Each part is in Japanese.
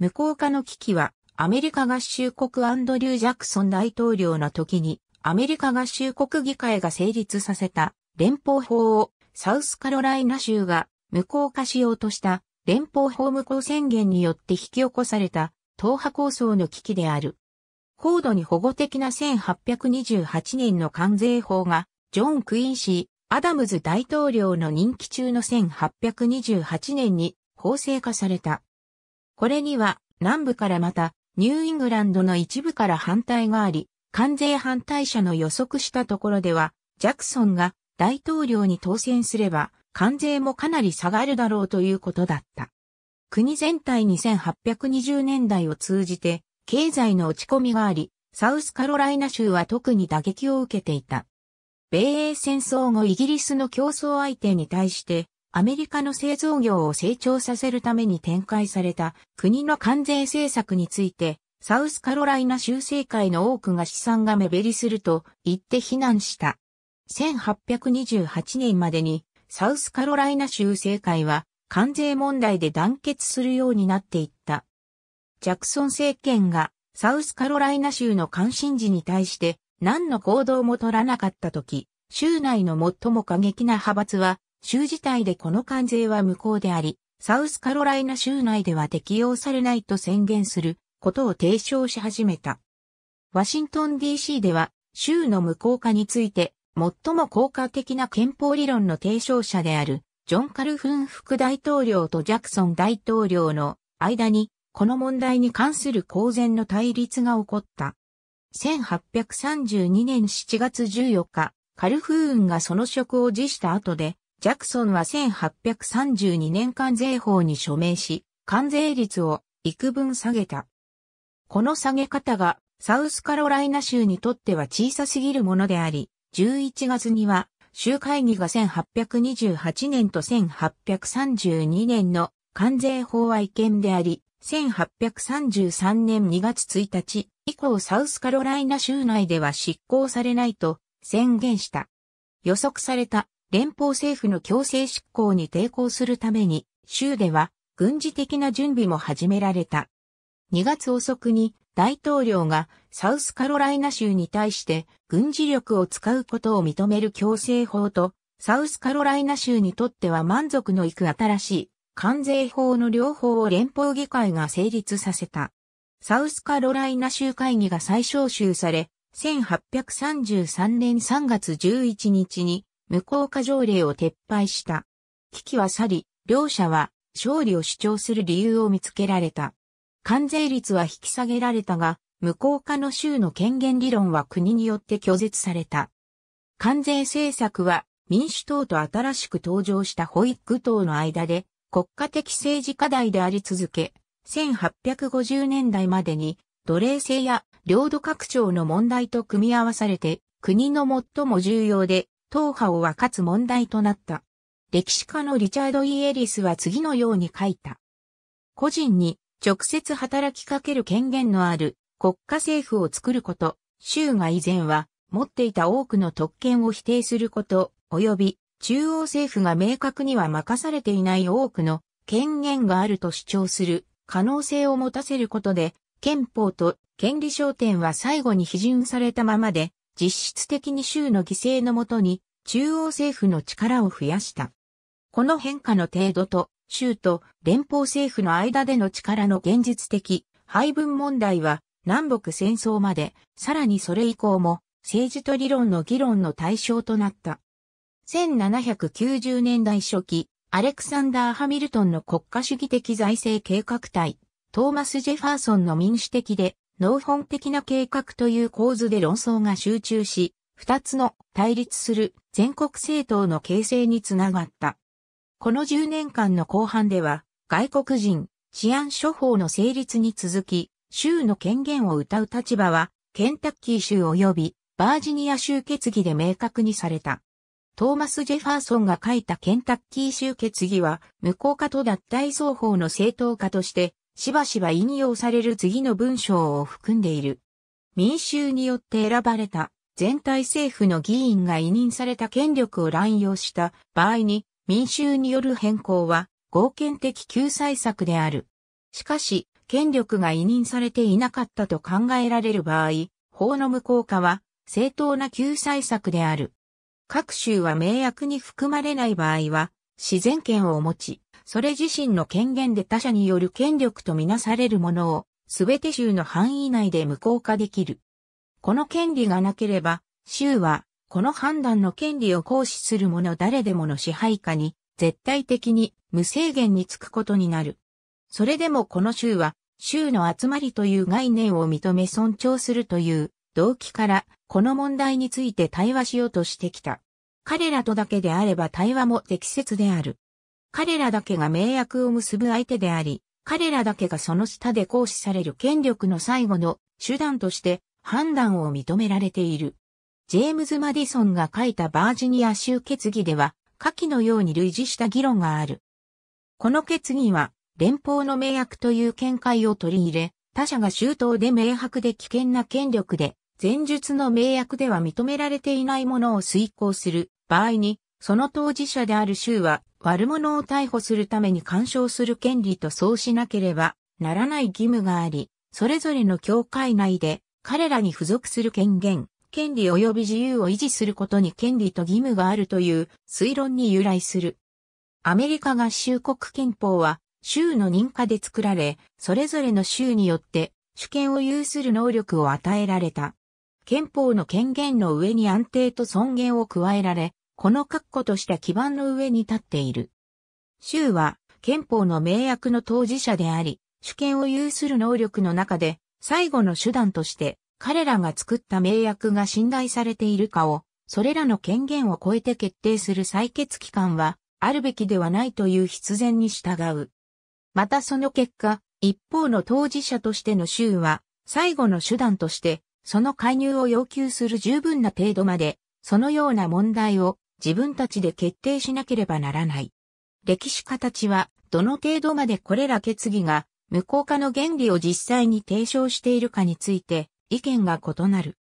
無効化の危機は、アメリカ合衆国アンドリュー・ジャクソン大統領の時に、アメリカ合衆国議会が成立させた連邦法をサウスカロライナ州が無効化しようとした連邦法無効宣言によって引き起こされた党派構想の危機である。高度に保護的な1828年の関税法が、ジョン・クインシー、アダムズ大統領の任期中の1828年に法制化された。これには南部からまたニューイングランドの一部から反対があり、関税反対者の予測したところでは、ジャクソンが大統領に当選すれば、関税もかなり下がるだろうということだった。国全体に1820年代を通じて、経済の落ち込みがあり、サウスカロライナ州は特に打撃を受けていた。米英戦争後イギリスの競争相手に対して、アメリカの製造業を成長させるために展開された国の関税政策について、サウスカロライナ州政会の多くが資産が目減りすると言って非難した。1828年までにサウスカロライナ州政会は関税問題で団結するようになっていった。ジャクソン政権がサウスカロライナ州の関心事に対して何の行動も取らなかった時、州内の最も過激な派閥は州自体でこの関税は無効であり、サウスカロライナ州内では適用されないと宣言することを提唱し始めた。ワシントン DC では州の無効化について最も効果的な憲法理論の提唱者であるジョン・カルフン副大統領とジャクソン大統領の間にこの問題に関する公然の対立が起こった。1832年7月14日、カルフーンがその職を辞した後で、ジャクソンは1832年関税法に署名し、関税率を幾分下げた。この下げ方がサウスカロライナ州にとっては小さすぎるものであり、11月には州会議が1828年と1832年の関税法は違憲であり、1833年2月1日以降サウスカロライナ州内では執行されないと宣言した。予測された連邦政府の強制執行に抵抗するために、州では軍事的な準備も始められた。2月遅くに大統領がサウスカロライナ州に対して軍事力を使うことを認める強制法と、サウスカロライナ州にとっては満足のいく新しい関税法の両方を連邦議会が成立させた。サウスカロライナ州会議が再招集され、1833年3月11日に無効化条例を撤廃した。危機は去り、両者は勝利を主張する理由を見つけられた。関税率は引き下げられたが、無効化の州の権限理論は国によって拒絶された。関税政策は民主党と新しく登場したホイッグ党の間で国家的政治課題であり続け、1850年代までに奴隷制や領土拡張の問題と組み合わされて国の最も重要で党派を分かつ問題となった。歴史家のリチャード・イエリスは次のように書いた。個人に直接働きかける権限のある国家政府を作ること、州が以前は持っていた多くの特権を否定すること、及び中央政府が明確には任されていない多くの権限があると主張する可能性を持たせることで、憲法と権利焦点は最後に批准されたままで、実質的に州の犠牲のもとに中央政府の力を増やした。この変化の程度と州と連邦政府の間での力の現実的配分問題は南北戦争までさらにそれ以降も政治と理論の議論の対象となった。1790年代初期、アレクサンダー・ハミルトンの国家主義的財政計画体、トーマス・ジェファーソンの民主的で農本的な計画という構図で論争が集中し、二つの対立する全国政党の形成につながった。この10年間の後半では、外国人、治安処方の成立に続き、州の権限を謳う立場は、ケンタッキー州及びバージニア州決議で明確にされた。トーマス・ジェファーソンが書いたケンタッキー州決議は、無効化と脱退双方の正当化として、しばしば引用される次の文章を含んでいる。民衆によって選ばれた全体政府の議員が委任された権力を乱用した場合に民衆による変更は合憲的救済策である。しかし、権力が委任されていなかったと考えられる場合、法の無効化は正当な救済策である。各州は名約に含まれない場合は、自然権を持ち、それ自身の権限で他者による権力とみなされるものを、すべて州の範囲内で無効化できる。この権利がなければ、州は、この判断の権利を行使する者誰でもの支配下に、絶対的に無制限につくことになる。それでもこの州は、州の集まりという概念を認め尊重するという動機から、この問題について対話しようとしてきた。彼らとだけであれば対話も適切である。彼らだけが名約を結ぶ相手であり、彼らだけがその下で行使される権力の最後の手段として判断を認められている。ジェームズ・マディソンが書いたバージニア州決議では、下記のように類似した議論がある。この決議は、連邦の名約という見解を取り入れ、他者が周到で明白で危険な権力で、前述の名約では認められていないものを遂行する場合に、その当事者である州は悪者を逮捕するために干渉する権利とそうしなければならない義務があり、それぞれの教会内で彼らに付属する権限、権利及び自由を維持することに権利と義務があるという推論に由来する。アメリカ合衆国憲法は州の認可で作られ、それぞれの州によって主権を有する能力を与えられた。憲法の権限の上に安定と尊厳を加えられ、この確固とした基盤の上に立っている。州は憲法の名約の当事者であり、主権を有する能力の中で、最後の手段として彼らが作った名約が信頼されているかを、それらの権限を超えて決定する採決機関は、あるべきではないという必然に従う。またその結果、一方の当事者としての州は、最後の手段として、その介入を要求する十分な程度まで、そのような問題を自分たちで決定しなければならない。歴史家たちは、どの程度までこれら決議が、無効化の原理を実際に提唱しているかについて、意見が異なる。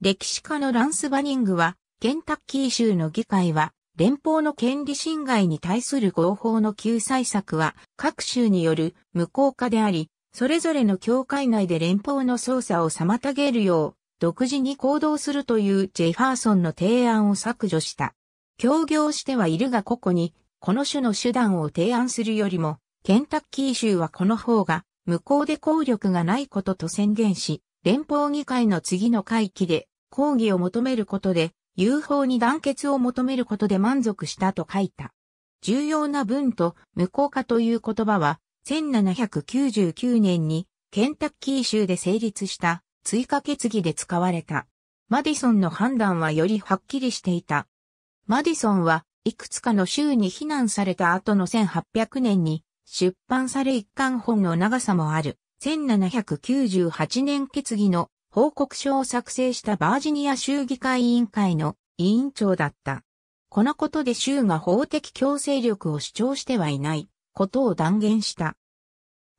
歴史家のランス・バニングは、ケンタッキー州の議会は、連邦の権利侵害に対する合法の救済策は、各州による無効化であり、それぞれの協会内で連邦の捜査を妨げるよう、独自に行動するというジェファーソンの提案を削除した。協業してはいるが個々に、この種の手段を提案するよりも、ケンタッキー州はこの方が、無効で効力がないことと宣言し、連邦議会の次の会期で、抗議を求めることで、有法に団結を求めることで満足したと書いた。重要な文と無効化という言葉は、1799年にケンタッキー州で成立した追加決議で使われた。マディソンの判断はよりはっきりしていた。マディソンはいくつかの州に避難された後の1800年に出版され一貫本の長さもある1798年決議の報告書を作成したバージニア州議会委員会の委員長だった。このことで州が法的強制力を主張してはいないことを断言した。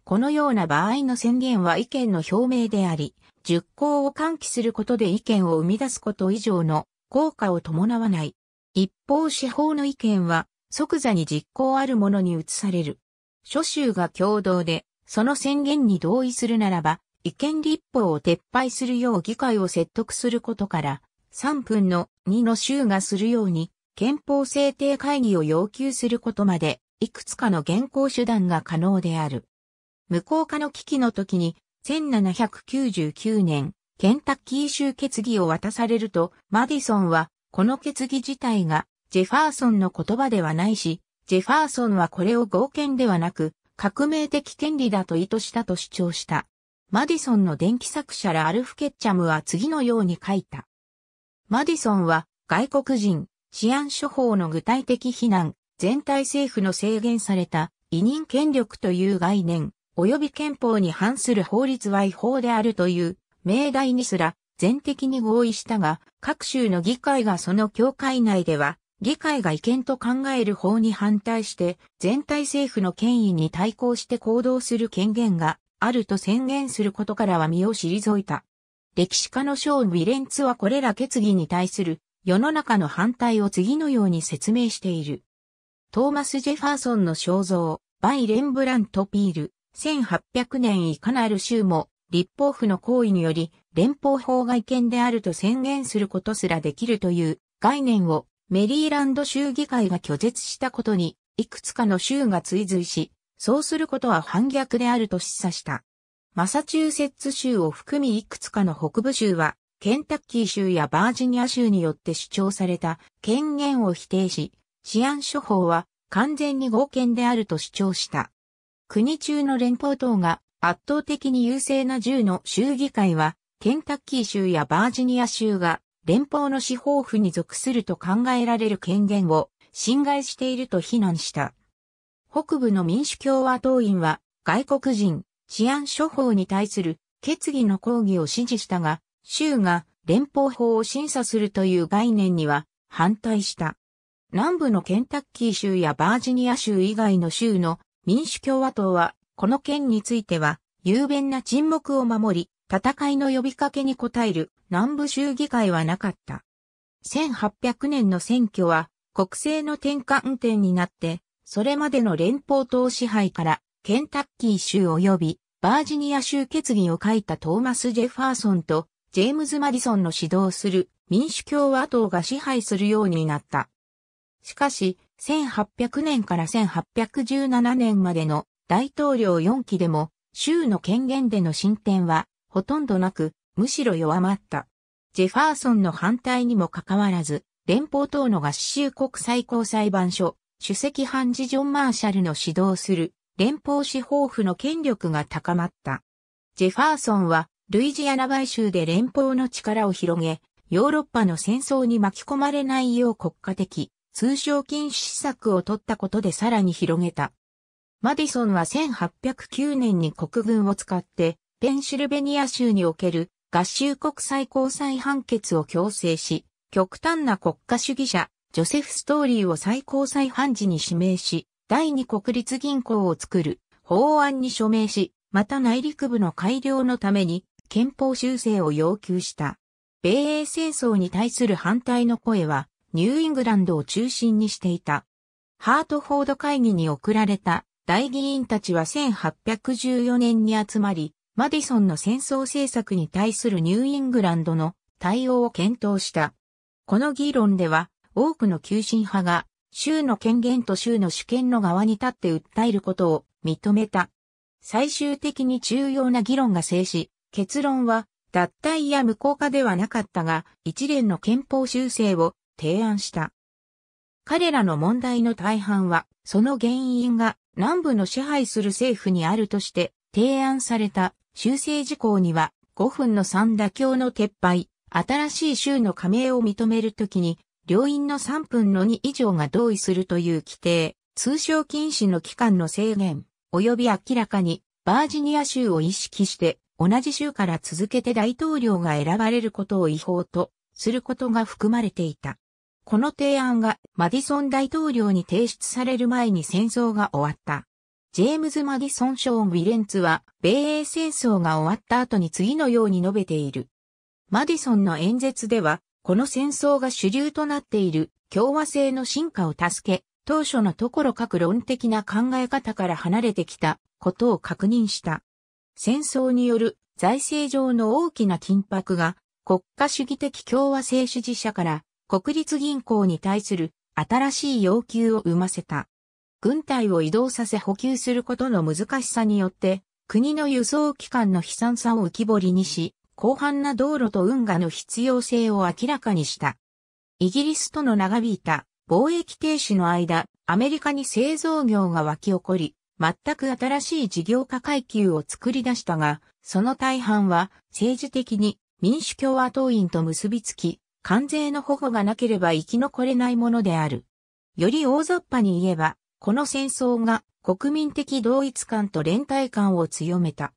このような場合の宣言は意見の表明であり、熟考を喚起することで意見を生み出すこと以上の効果を伴わない。一方司法の意見は即座に実行あるものに移される。諸州が共同でその宣言に同意するならば意見立法を撤廃するよう議会を説得することから3分の2の州がするように憲法制定会議を要求することまでいくつかの現行手段が可能である。無効化の危機の時に1799年、ケンタッキー州決議を渡されると、マディソンは、この決議自体が、ジェファーソンの言葉ではないし、ジェファーソンはこれを合憲ではなく、革命的権利だと意図したと主張した。マディソンの電気作者らアルフ・ケッチャムは次のように書いた。マディソンは外国人、治安処方の具体的非難、全体政府の制限された委任権力という概念、及び憲法に反する法律は違法であるという命題にすら全的に合意したが、各州の議会がその境界内では、議会が違憲と考える法に反対して、全体政府の権威に対抗して行動する権限があると宣言することからは身を退いた。歴史家のショーン・ウィレンツはこれら決議に対する世の中の反対を次のように説明している。トーマス・ジェファーソンの肖像、バイ・レンブラント・ピール、1800年いかなる州も立法府の行為により連邦法外権であると宣言することすらできるという概念をメリーランド州議会が拒絶したことにいくつかの州が追随し、そうすることは反逆であると示唆した。マサチューセッツ州を含みいくつかの北部州はケンタッキー州やバージニア州によって主張された権限を否定し、治安処方は完全に合憲であると主張した。国中の連邦党が圧倒的に優勢な州の州議会は、ケンタッキー州やバージニア州が連邦の司法府に属すると考えられる権限を侵害していると非難した。北部の民主共和党員は外国人治安処方に対する決議の抗議を支持したが、州が連邦法を審査するという概念には反対した。南部のケンタッキー州やバージニア州以外の州の民主共和党は、この件については、雄弁な沈黙を守り、戦いの呼びかけに応える南部州議会はなかった。1800年の選挙は、国政の転換点になって、それまでの連邦党支配からケンタッキー州及びバージニア州決議を書いたトーマス・ジェファーソンとジェームズ・マディソンの指導する民主共和党が支配するようになった。しかし、1800年から1817年までの大統領4期でも、州の権限での進展はほとんどなく、むしろ弱まった。ジェファーソンの反対にもかかわらず、連邦等の合衆国最高裁判所、主席判事ジョン・マーシャルの指導する連邦司法府の権力が高まった。ジェファーソンはルイジアナ買収で連邦の力を広げ、ヨーロッパの戦争に巻き込まれないよう国家的、通商禁止施策を取ったことでさらに広げた。マディソンは1809年に国軍を使って、ペンシルベニア州における合衆国最高裁判決を強制し、極端な国家主義者、ジョセフ・ストーリーを最高裁判事に指名し、第二国立銀行を作る法案に署名し、また内陸部の改良のために憲法修正を要求した。米英戦争に対する反対の声はニューイングランドを中心にしていた。ハートフォード会議に送られた大議員たちは1814年に集まり、マディソンの戦争政策に対するニューイングランドの対応を検討した。この議論では多くの急進派が州の権限と州の主権の側に立って訴えることを認めた。最終的に重要な議論が制し、結論は脱退や無効化ではなかったが、一連の憲法修正を提案した。彼らの問題の大半は、その原因が南部の支配する政府にあるとして提案された修正事項には5分の3妥協の撤廃、新しい州の加盟を認めるときに、両院の3分の2以上が同意するという規定、通商禁止の期間の制限、及び明らかにバージニア州を意識して同じ州から続けて大統領が選ばれることを違法とすることが含まれていた。この提案がマディソン大統領に提出される前に戦争が終わった。ジェームズ・マディソン・ショーン・ウィレンツは、米英戦争が終わった後に次のように述べている。マディソンの演説では、この戦争が主流となっている共和制の進化を助け、当初のところ各論的な考え方から離れてきたことを確認した。戦争による財政上の大きな緊迫が国家主義的共和制支持者から国立銀行に対する新しい要求を生ませた。軍隊を移動させ補給することの難しさによって、国の輸送機関の悲惨さを浮き彫りにし、広範な道路と運河の必要性を明らかにした。イギリスとの長引いた貿易停止の間、アメリカに製造業が湧き起こり、全く新しい事業化階級を作り出したが、その大半は政治的に民主共和党員と結びつき、関税の保護がなければ生き残れないものである。より大雑把に言えば、この戦争が国民的同一感と連帯感を強めた。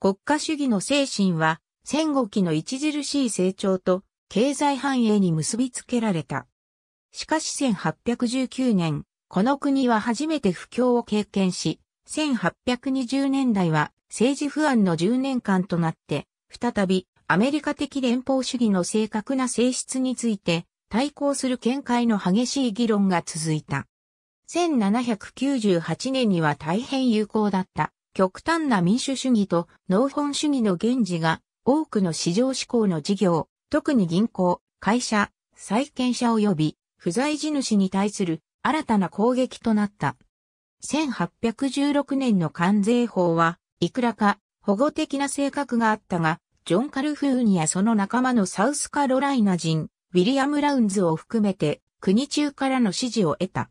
国家主義の精神は戦後期の著しい成長と経済繁栄に結びつけられた。しかし1819年、この国は初めて不況を経験し、1820年代は政治不安の10年間となって、再びアメリカ的連邦主義の正確な性質について対抗する見解の激しい議論が続いた。1798年には大変有効だった極端な民主主義と農本主義の現時が多くの市場志向の事業、特に銀行、会社、債権者及び不在地主に対する新たな攻撃となった。1816年の関税法はいくらか保護的な性格があったが、ジョン・カルフーンやその仲間のサウスカロライナ人、ウィリアム・ラウンズを含めて国中からの支持を得た。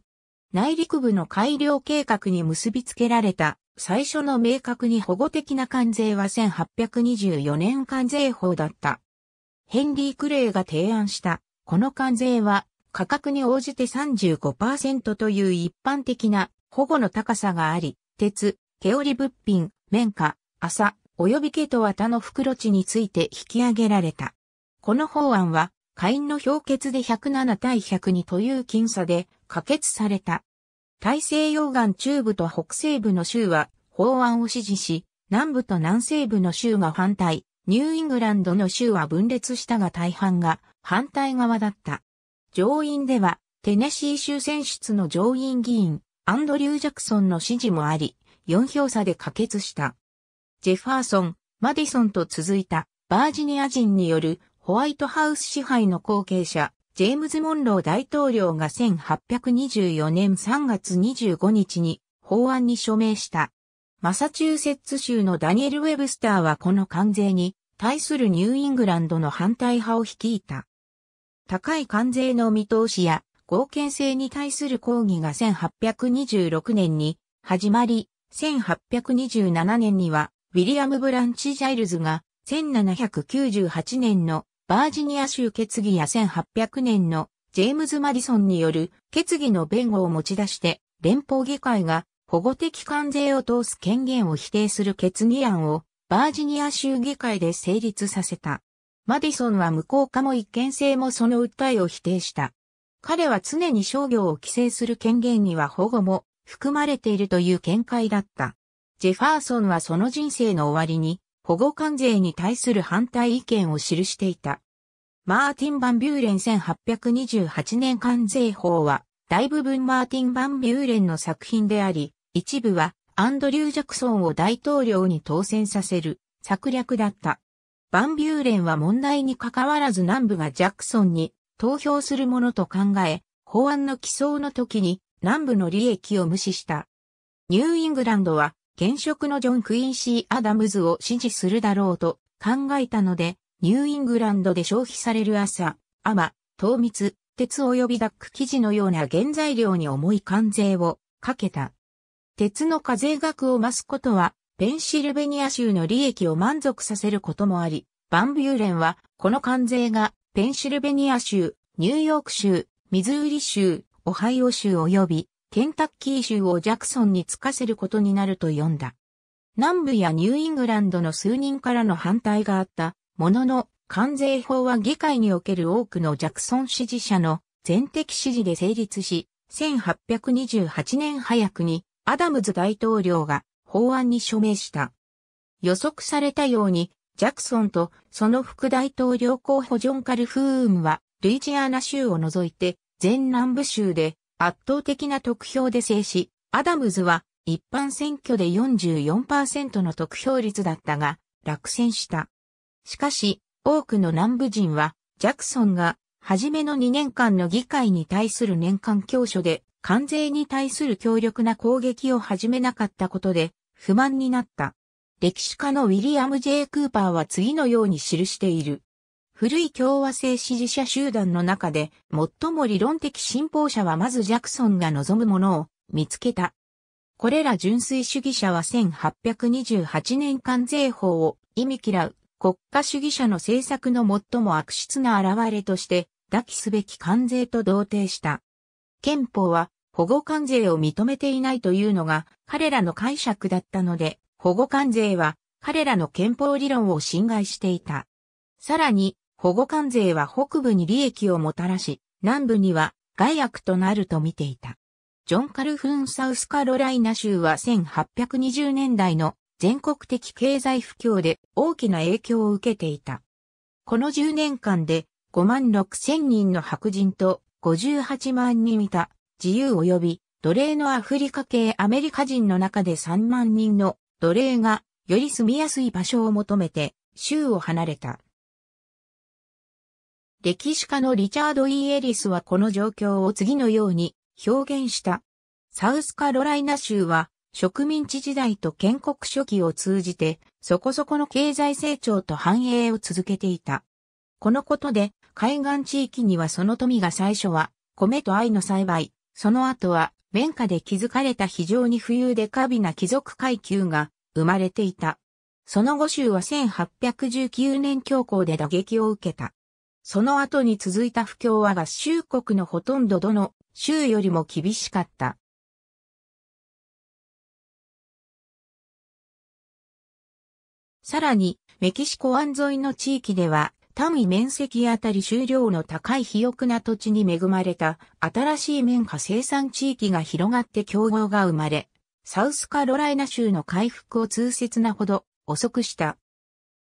内陸部の改良計画に結びつけられた最初の明確に保護的な関税は1824年関税法だった。ヘンリー・クレイが提案したこの関税は価格に応じて35%という一般的な保護の高さがあり、鉄、毛織物品、綿花、麻、及び家と綿の袋地について引き上げられた。この法案は、下院の評決で107対102という僅差で可決された。大西洋岸中部と北西部の州は法案を支持し、南部と南西部の州が反対、ニューイングランドの州は分裂したが大半が反対側だった。上院では、テネシー州選出の上院議員、アンドリュー・ジャクソンの支持もあり、4票差で可決した。ジェファーソン、マディソンと続いたバージニア人によるホワイトハウス支配の後継者、ジェームズ・モンロー大統領が1824年3月25日に法案に署名した。マサチューセッツ州のダニエル・ウェブスターはこの関税に対するニューイングランドの反対派を率いた。高い関税の見通しや合憲性に対する抗議が1826年に始まり、1827年にはウィリアム・ブランチ・ジャイルズが、1798年のバージニア州決議や1800年のジェームズ・マディソンによる決議の弁護を持ち出して、連邦議会が保護的関税を通す権限を否定する決議案をバージニア州議会で成立させた。マディソンは無効化も一見性もその訴えを否定した。彼は常に商業を規制する権限には保護も含まれているという見解だった。ジェファーソンはその人生の終わりに保護関税に対する反対意見を記していた。マーティン・バンビューレン1828年関税法は大部分マーティン・バンビューレンの作品であり、一部はアンドリュー・ジャクソンを大統領に当選させる策略だった。バンビューレンは問題に関わらず南部がジャクソンに投票するものと考え、法案の起草の時に南部の利益を無視した。ニューイングランドは現職のジョン・クインシー・アダムズを支持するだろうと考えたので、ニューイングランドで消費される朝、アマ、糖蜜、鉄及びダック生地のような原材料に重い関税をかけた。鉄の課税額を増すことは、ペンシルベニア州の利益を満足させることもあり、バンビューレンは、この関税が、ペンシルベニア州、ニューヨーク州、ミズーリ州、オハイオ州及び、ケンタッキー州をジャクソンに着かせることになると読んだ。南部やニューイングランドの数人からの反対があったものの、関税法は議会における多くのジャクソン支持者の全敵支持で成立し、1828年早くにアダムズ大統領が法案に署名した。予測されたように、ジャクソンとその副大統領候補ジョン・カルフーンは、ルイジアナ州を除いて、全南部州で圧倒的な得票で制し、アダムズは一般選挙で44%の得票率だったが、落選した。しかし、多くの南部人は、ジャクソンが、初めの2年間の議会に対する年間教書で、関税に対する強力な攻撃を始めなかったことで、不満になった。歴史家のウィリアム・ジェイクーパーは次のように記している。古い共和制支持者集団の中で、最も理論的信奉者はまずジャクソンが望むものを見つけた。これら純粋主義者は1828年間税法を意味嫌う国家主義者の政策の最も悪質な現れとして抱きすべき関税と同定した。憲法は保護関税を認めていないというのが彼らの解釈だったので、保護関税は彼らの憲法理論を侵害していた。さらに保護関税は北部に利益をもたらし、南部には害悪となると見ていた。ジョン・カルフン・サウスカロライナ州は1820年代の全国的経済不況で大きな影響を受けていた。この10年間で5万6千人の白人と58万人いた自由及び奴隷のアフリカ系アメリカ人の中で3万人の奴隷がより住みやすい場所を求めて州を離れた。歴史家のリチャード・イ、e、エリスはこの状況を次のように表現した。サウスカロライナ州は植民地時代と建国初期を通じてそこそこの経済成長と繁栄を続けていた。このことで海岸地域にはその富が最初は米と藍の栽培、その後は綿花で築かれた非常に富裕で過美な貴族階級が生まれていた。その後州は1819年強行で打撃を受けた。その後に続いた不況は合衆国のほとんどどの州よりも厳しかった。さらに、メキシコ湾沿いの地域では、単位面積あたり収量の高い肥沃な土地に恵まれた新しい綿花生産地域が広がって競合が生まれ、サウスカロライナ州の回復を痛切なほど遅くした。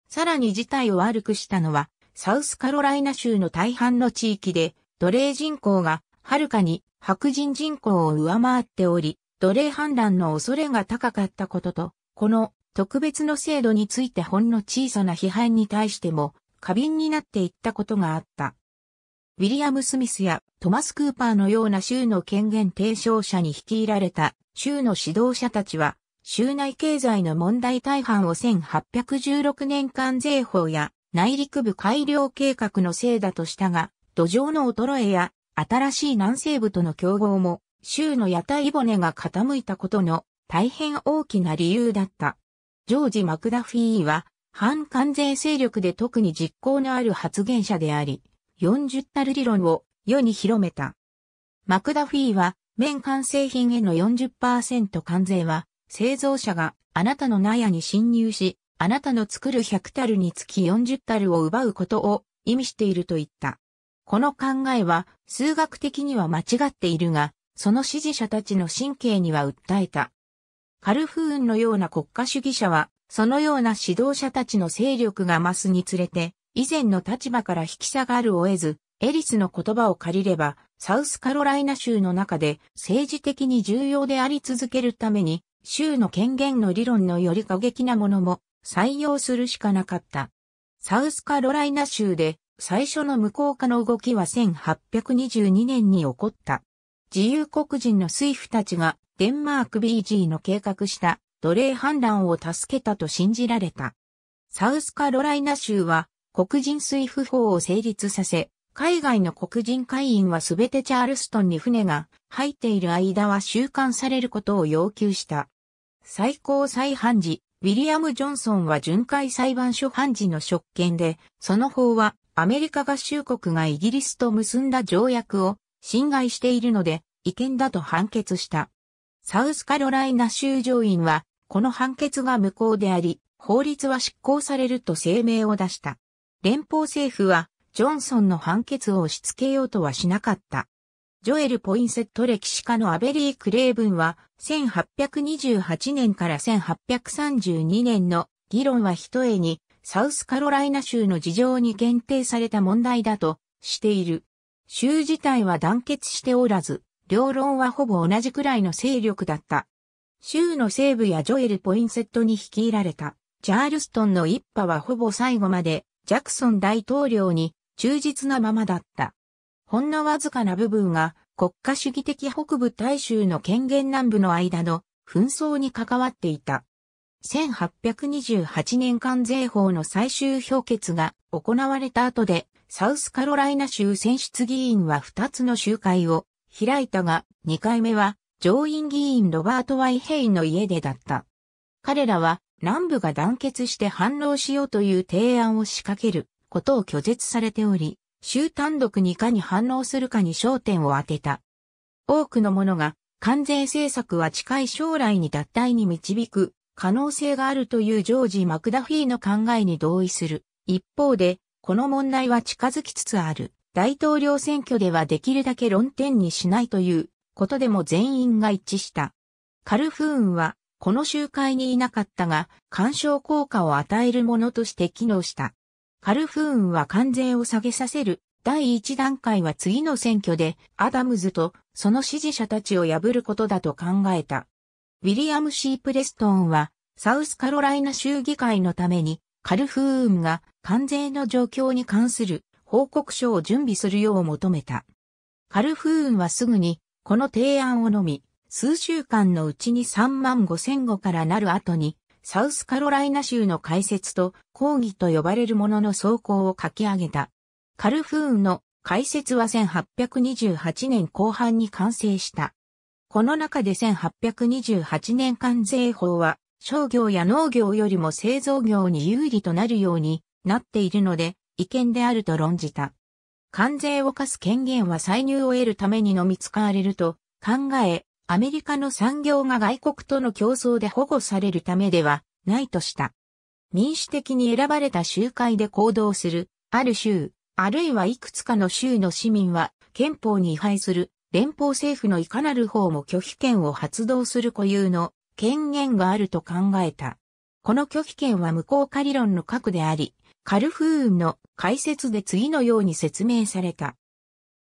さらに事態を悪くしたのはサウスカロライナ州の大半の地域で、奴隷人口がはるかに白人人口を上回っており、奴隷反乱の恐れが高かったことと、この特別の制度についてほんの小さな批判に対しても過敏になっていったことがあった。ウィリアム・スミスやトマス・クーパーのような州の権限提唱者に率いられた州の指導者たちは、州内経済の問題大半を1816年間税法や内陸部改良計画のせいだとしたが、土壌の衰えや新しい南西部との競合も、州の屋台骨が傾いたことの大変大きな理由だった。ジョージ・マクダフィーは、反関税勢力で特に実行のある発言者であり、40たる理論を世に広めた。マクダフィーは、面完成品への40%関税は、製造者があなたの納屋に侵入し、あなたの作る100タルにつき40タルを奪うことを意味していると言った。この考えは数学的には間違っているが、その支持者たちの神経には訴えた。カルフーンのような国家主義者は、そのような指導者たちの勢力が増すにつれて、以前の立場から引き下がるを得ず、エリスの言葉を借りれば、サウスカロライナ州の中で政治的に重要であり続けるために、州の権限の理論のより過激なものも採用するしかなかった。サウスカロライナ州で最初の無効化の動きは1822年に起こった。自由黒人の水夫たちがデンマーク BG の計画した奴隷反乱を助けたと信じられた。サウスカロライナ州は黒人水夫法を成立させ、海外の黒人会員はすべてチャールストンに船が入っている間は収監されることを要求した。最高裁判事、ウィリアム・ジョンソンは巡回裁判所判事の職権で、その法はアメリカ合衆国がイギリスと結んだ条約を侵害しているので、違憲だと判決した。サウスカロライナ州上院は、この判決が無効であり、法律は執行されると声明を出した。連邦政府は、ジョンソンの判決を押し付けようとはしなかった。ジョエル・ポインセット歴史家のアベリー・クレイブンは、1828年から1832年の議論は一重に、サウスカロライナ州の事情に限定された問題だとしている。州自体は団結しておらず、両論はほぼ同じくらいの勢力だった。州の西部やジョエル・ポインセットに率いられた、チャールストンの一派はほぼ最後まで、ジャクソン大統領に忠実なままだった。ほんのわずかな部分が国家主義的北部大衆の権限南部の間の紛争に関わっていた。1828年関税法の最終評決が行われた後で、サウスカロライナ州選出議員は2つの集会を開いたが、2回目は上院議員ロバート・ワイヘイの家でだった。彼らは南部が団結して反論しようという提案を仕掛けることを拒絶されており、集単独にいかに反応するかに焦点を当てた。多くの者が関税政策は近い将来に脱退に導く可能性があるというジョージ・マクダフィーの考えに同意する。一方で、この問題は近づきつつある。大統領選挙ではできるだけ論点にしないということでも全員が一致した。カルフーンはこの集会にいなかったが、干渉効果を与えるものとして機能した。カルフーンは関税を下げさせる。第一段階は次の選挙でアダムズとその支持者たちを破ることだと考えた。ウィリアム・シー・プレストンはサウスカロライナ州議会のためにカルフーンが関税の状況に関する報告書を準備するよう求めた。カルフーンはすぐにこの提案をのみ、数週間のうちに3万5千語からなる後にサウスカロライナ州の開設と抗議と呼ばれるものの走行を書き上げた。カルフーンの開設は1828年後半に完成した。この中で1828年関税法は商業や農業よりも製造業に有利となるようになっているので違憲であると論じた。関税を課す権限は歳入を得るためにのみ使われると考え、アメリカの産業が外国との競争で保護されるためではないとした。民主的に選ばれた集会で行動する、ある州、あるいはいくつかの州の市民は、憲法に違反する連邦政府のいかなる方も拒否権を発動する固有の権限があると考えた。この拒否権は無効化理論の核であり、カルフーンの解説で次のように説明された。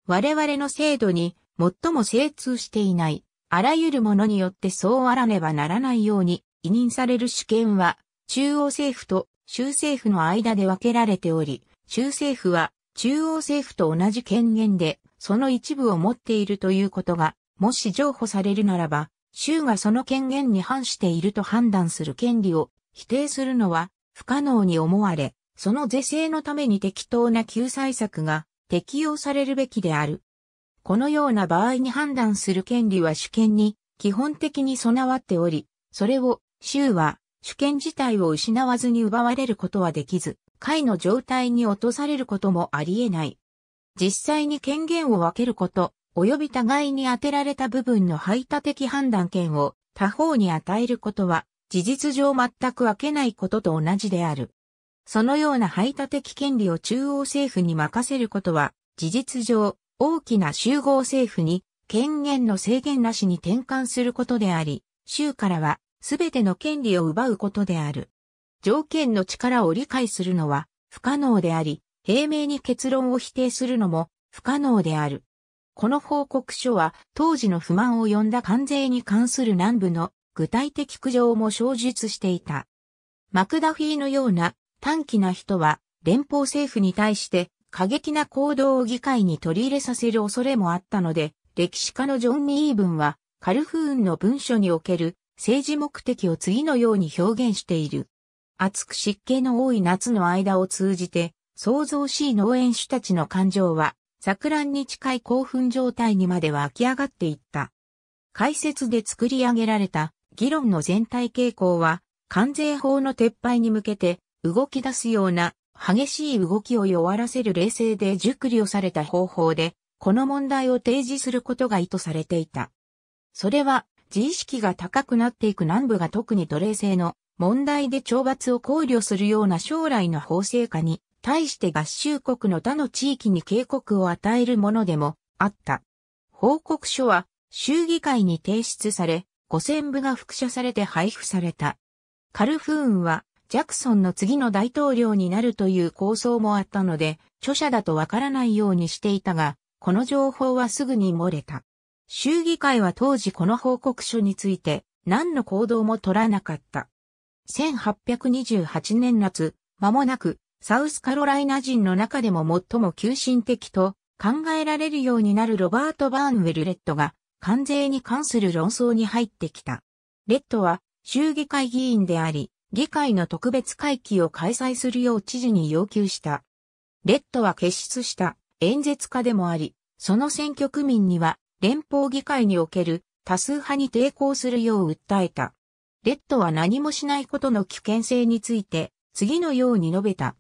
我々の制度に最も精通していないあらゆるものによってそうあらねばならないように委任される主権は、中央政府と州政府の間で分けられており、州政府は中央政府と同じ権限で、その一部を持っているということが、もし譲歩されるならば、州がその権限に反していると判断する権利を否定するのは不可能に思われ、その是正のために適当な救済策が適用されるべきである。このような場合に判断する権利は主権に基本的に備わっており、それを州は主権自体を失わずに奪われることはできず、会の状態に落とされることもあり得ない。実際に権限を分けること、及び互いに当てられた部分の排他的判断権を他方に与えることは、事実上全く分けないことと同じである。そのような排他的権利を中央政府に任せることは、事実上、大きな集合政府に権限の制限なしに転換することであり、州からはすべての権利を奪うことである。条件の力を理解するのは不可能であり、平明に結論を否定するのも不可能である。この報告書は当時の不満を呼んだ関税に関する南部の具体的苦情も小述していた。マクダフィーのような短期な人は連邦政府に対して過激な行動を議会に取り入れさせる恐れもあったので、歴史家のジョン・イーブンは、カルフーンの文書における政治目的を次のように表現している。暑く湿気の多い夏の間を通じて、創造しい農園主たちの感情は、錯乱に近い興奮状態にまでは湧き上がっていった。解説で作り上げられた議論の全体傾向は、関税法の撤廃に向けて動き出すような激しい動きを弱らせる冷静で熟慮された方法で、この問題を提示することが意図されていた。それは、自意識が高くなっていく南部が特に奴隷制の問題で懲罰を考慮するような将来の法制化に対して合衆国の他の地域に警告を与えるものでもあった。報告書は衆議会に提出され、五千部が複写されて配布された。カルフーンはジャクソンの次の大統領になるという構想もあったので、著者だとわからないようにしていたが、この情報はすぐに漏れた。州議会は当時この報告書について何の行動も取らなかった。1828年夏、間もなくサウスカロライナ人の中でも最も急進的と考えられるようになるロバート・バーンウェル・レッドが関税に関する論争に入ってきた。レッドは州議会議員であり、議会の特別会期を開催するよう知事に要求した。レッドは結出した演説家でもあり、その選挙区民には連邦議会における多数派に抵抗するよう訴えた。レッドは何もしないことの危険性について次のように述べた。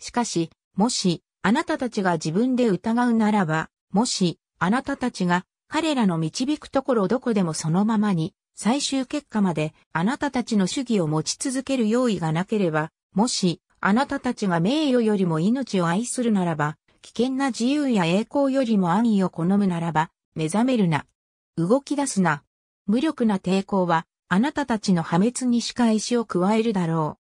しかし、もしあなたたちが自分で疑うならば、もしあなたたちが彼らの導くところどこでもそのままに最終結果まであなたたちの主義を持ち続ける用意がなければ、もしあなたたちが名誉よりも命を愛するならば、危険な自由や栄光よりも安易を好むならば、目覚めるな。動き出すな。無力な抵抗は、あなたたちの破滅に仕返しを加えるだろ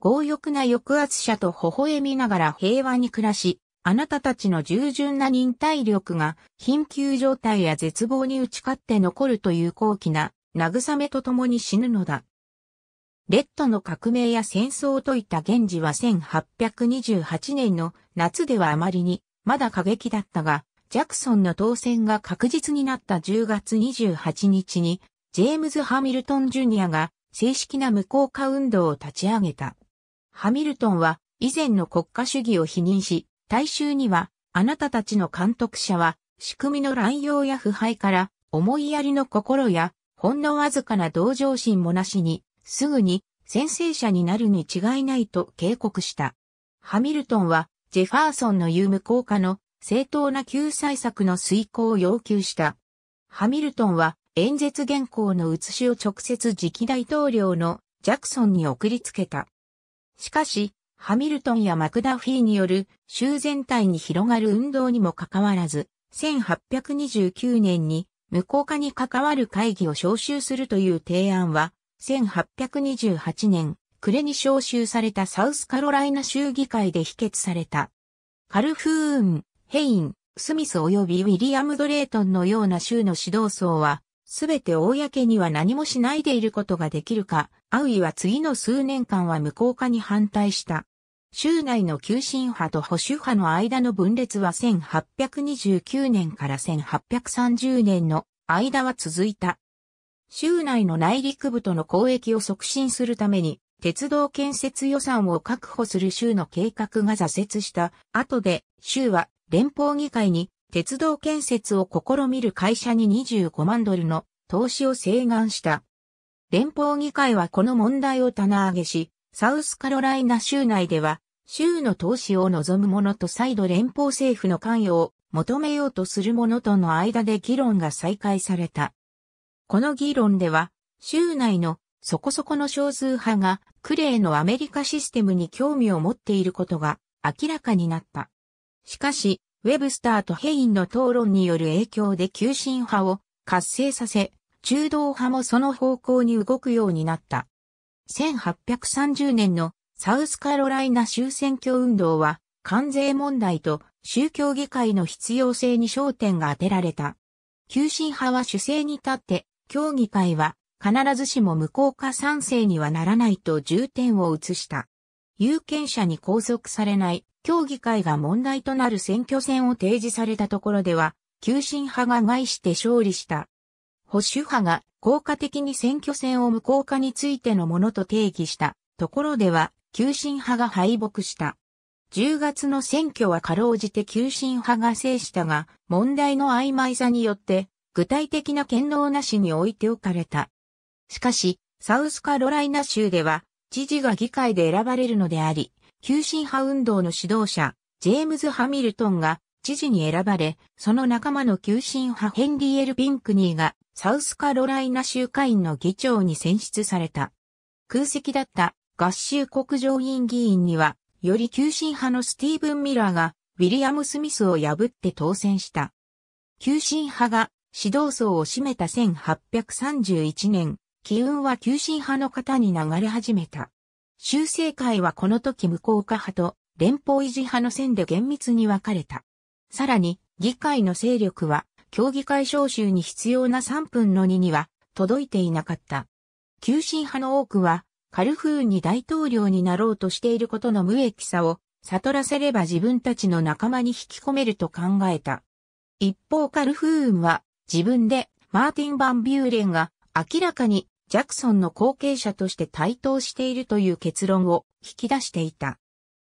う。強欲な抑圧者と微笑みながら平和に暮らし、あなたたちの従順な忍耐力が、貧窮状態や絶望に打ち勝って残るという高貴な慰めと共に死ぬのだ。レッドの革命や戦争を解いた源氏は1828年の夏ではあまりにまだ過激だったが、ジャクソンの当選が確実になった10月28日に、ジェームズ・ハミルトン・ジュニアが正式な無効化運動を立ち上げた。ハミルトンは以前の国家主義を否認し、大衆にはあなたたちの監督者は仕組みの乱用や腐敗から思いやりの心やほんのわずかな同情心もなしに、すぐに先制者になるに違いないと警告した。ハミルトンは、ジェファーソンの言う無効化の正当な救済策の遂行を要求した。ハミルトンは、演説原稿の写しを直接次期大統領のジャクソンに送りつけた。しかし、ハミルトンやマクダフィーによる州全体に広がる運動にもかかわらず、1829年に無効化に関わる会議を招集するという提案は、1828年、暮れに招集されたサウスカロライナ州議会で否決された。カルフーン、ヘイン、スミス及びウィリアム・ドレートンのような州の指導層は、すべて公には何もしないでいることができるか、アウイは次の数年間は無効化に反対した。州内の急進派と保守派の間の分裂は1829年から1830年の間は続いた。州内の内陸部との交易を促進するために、鉄道建設予算を確保する州の計画が挫折した後で、州は連邦議会に鉄道建設を試みる会社に25万ドルの投資を請願した。連邦議会はこの問題を棚上げし、サウスカロライナ州内では、州の投資を望む者と再度連邦政府の関与を求めようとする者との間で議論が再開された。この議論では、州内のそこそこの少数派がクレイのアメリカシステムに興味を持っていることが明らかになった。しかし、ウェブスターとヘインの討論による影響で急進派を活性させ、中道派もその方向に動くようになった。1830年のサウスカロライナ州選挙運動は、関税問題と宗教議会の必要性に焦点が当てられた。急進派は主勢に立って、協議会は必ずしも無効化賛成にはならないと重点を移した。有権者に拘束されない協議会が問題となる選挙戦を提示されたところでは、急進派が害して勝利した。保守派が効果的に選挙戦を無効化についてのものと定義したところでは、急進派が敗北した。10月の選挙はかろうじて急進派が制したが、問題の曖昧さによって、具体的な権能なしに置いておかれた。しかし、サウスカロライナ州では、知事が議会で選ばれるのであり、急進派運動の指導者、ジェームズ・ハミルトンが知事に選ばれ、その仲間の急進派ヘンリー・エル・ピンクニーがサウスカロライナ州会員の議長に選出された。空席だった合衆国上院議員には、より急進派のスティーブン・ミラーが、ウィリアム・スミスを破って当選した。急進派が指導層を占めた1831年、機運は急進派の方に流れ始めた。修正会はこの時無効化派と連邦維持派の線で厳密に分かれた。さらに、議会の勢力は、協議会招集に必要な3分の2には、届いていなかった。急進派の多くは、カルフーンに大統領になろうとしていることの無益さを悟らせれば自分たちの仲間に引き込めると考えた。一方カルフーンは自分でマーティン・バン・ビューレンが明らかにジャクソンの後継者として対等しているという結論を引き出していた。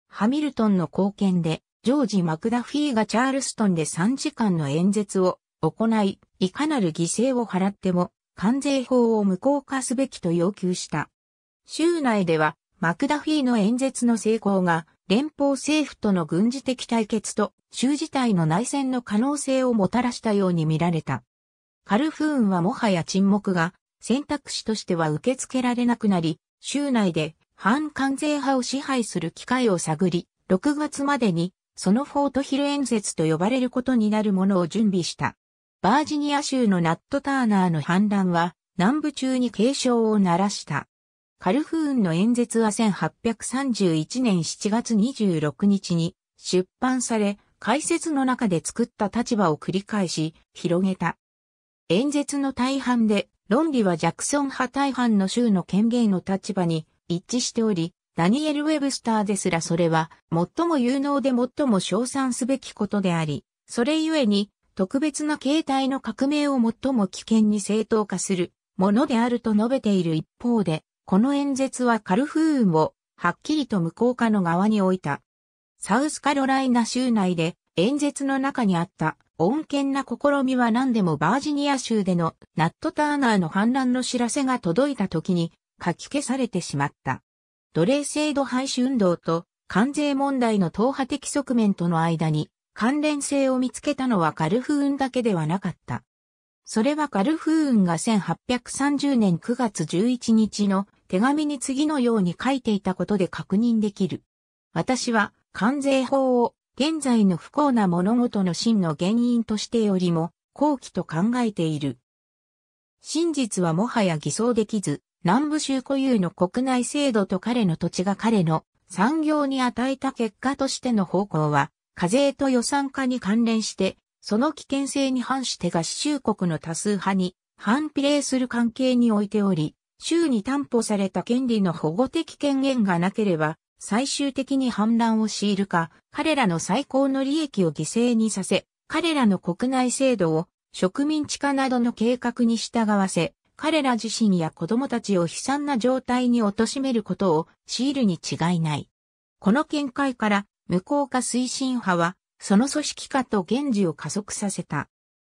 ハミルトンの貢献でジョージ・マクダフィーがチャールストンで3時間の演説を行い、いかなる犠牲を払っても関税法を無効化すべきと要求した。州内ではマクダフィーの演説の成功が連邦政府との軍事的対決と州自体の内戦の可能性をもたらしたように見られた。カルフーンはもはや沈黙が選択肢としては受け付けられなくなり、州内で反関税派を支配する機会を探り、6月までにそのフォートヒル演説と呼ばれることになるものを準備した。バージニア州のナット・ターナーの反乱は南部中に警鐘を鳴らした。カルフーンの演説は1831年7月26日に出版され、解説の中で作った立場を繰り返し広げた。演説の大半で論理はジャクソン派大半の州の権限の立場に一致しており、ダニエル・ウェブスターですらそれは、最も有能で最も称賛すべきことであり、それゆえに、特別な形態の革命を最も危険に正当化するものであると述べている一方で、この演説はカルフーンをはっきりと無効化の側に置いた。サウスカロライナ州内で演説の中にあった穏健な試みは何でもバージニア州でのナット・ターナーの反乱の知らせが届いた時に書き消されてしまった。奴隷制度廃止運動と関税問題の党派的側面との間に関連性を見つけたのはカルフーンだけではなかった。それはカルフーンが1830年9月11日の手紙に次のように書いていたことで確認できる。私は関税法を現在の不幸な物事の真の原因としてよりも後期と考えている。真実はもはや偽装できず、南部州固有の国内制度と彼の土地が彼の産業に与えた結果としての方向は、課税と予算化に関連して、その危険性に反して合衆国の多数派に反比例する関係においており、州に担保された権利の保護的権限がなければ、最終的に反乱を強いるか、彼らの最高の利益を犠牲にさせ、彼らの国内制度を植民地化などの計画に従わせ、彼ら自身や子供たちを悲惨な状態に貶めることを強いるに違いない。この見解から、無効化推進派は、その組織化と現時を加速させた。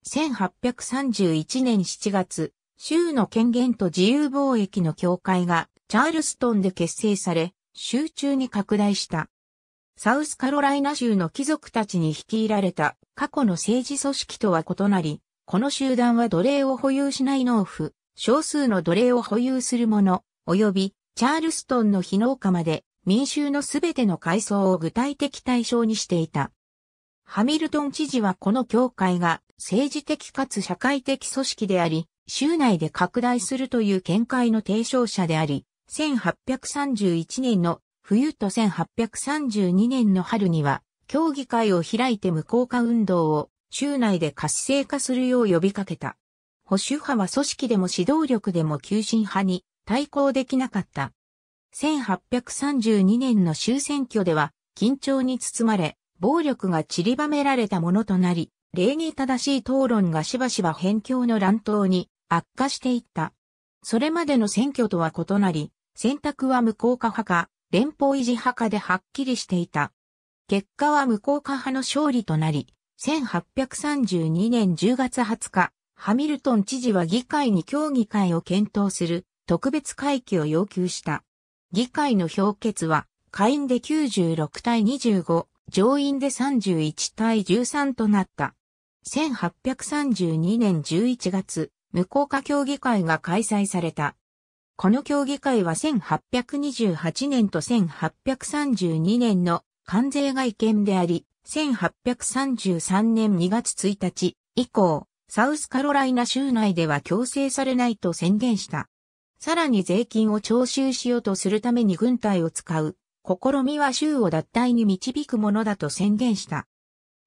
1831年7月、州の権限と自由貿易の協会がチャールストンで結成され、州中に拡大した。サウスカロライナ州の貴族たちに率いられた過去の政治組織とは異なり、この集団は奴隷を保有しない農夫、少数の奴隷を保有する者、及びチャールストンの非農家まで民衆のすべての階層を具体的対象にしていた。ハミルトン知事はこの教会が政治的かつ社会的組織であり、州内で拡大するという見解の提唱者であり、1831年の冬と1832年の春には、協議会を開いて無効化運動を州内で活性化するよう呼びかけた。保守派は組織でも指導力でも急進派に対抗できなかった。1832年の終選挙では緊張に包まれ、暴力が散りばめられたものとなり、礼儀正しい討論がしばしば辺境の乱闘に悪化していった。それまでの選挙とは異なり、選択は無効化派か、連邦維持派かではっきりしていた。結果は無効化派の勝利となり、1832年10月20日、ハミルトン知事は議会に協議会を検討する特別会期を要求した。議会の評決は、下院で96対25、上院で31対13となった。1832年11月、無効化協議会が開催された。この協議会は1828年と1832年の関税外見であり、1833年2月1日以降、サウスカロライナ州内では強制されないと宣言した。さらに税金を徴収しようとするために軍隊を使う、試みは州を脱退に導くものだと宣言した。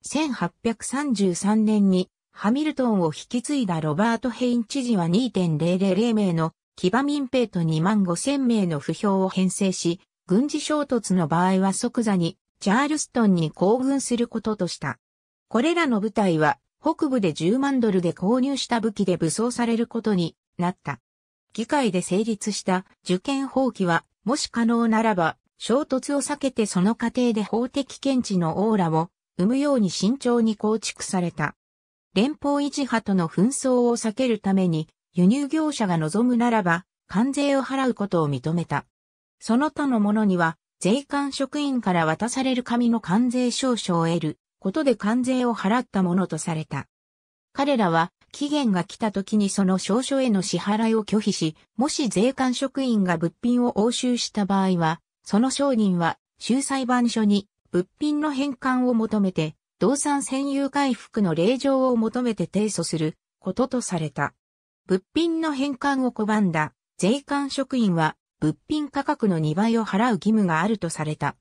1833年にハミルトンを引き継いだロバート・ヘイン知事は2.000名の騎馬民兵と2万5000名の不評を編成し、軍事衝突の場合は即座にチャールストンに行軍することとした。これらの部隊は北部で10万ドルで購入した武器で武装されることになった。議会で成立した受験放棄は、もし可能ならば、衝突を避けてその過程で法的検知のオーラを生むように慎重に構築された。連邦維持派との紛争を避けるために、輸入業者が望むならば、関税を払うことを認めた。その他の者には、税関職員から渡される紙の関税証書を得ることで関税を払ったものとされた。彼らは期限が来た時にその証書への支払いを拒否し、もし税関職員が物品を押収した場合は、その商人は州裁判所に物品の返還を求めて、動産占有回復の令状を求めて提訴することとされた。物品の返還を拒んだ税関職員は物品価格の2倍を払う義務があるとされた。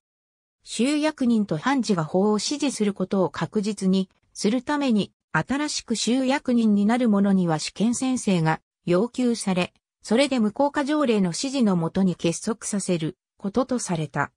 集役人と判事が法を支持することを確実にするために、新しく集役人になる者には試験先生が要求され、それで無効化条例の指示のもとに結束させることとされた。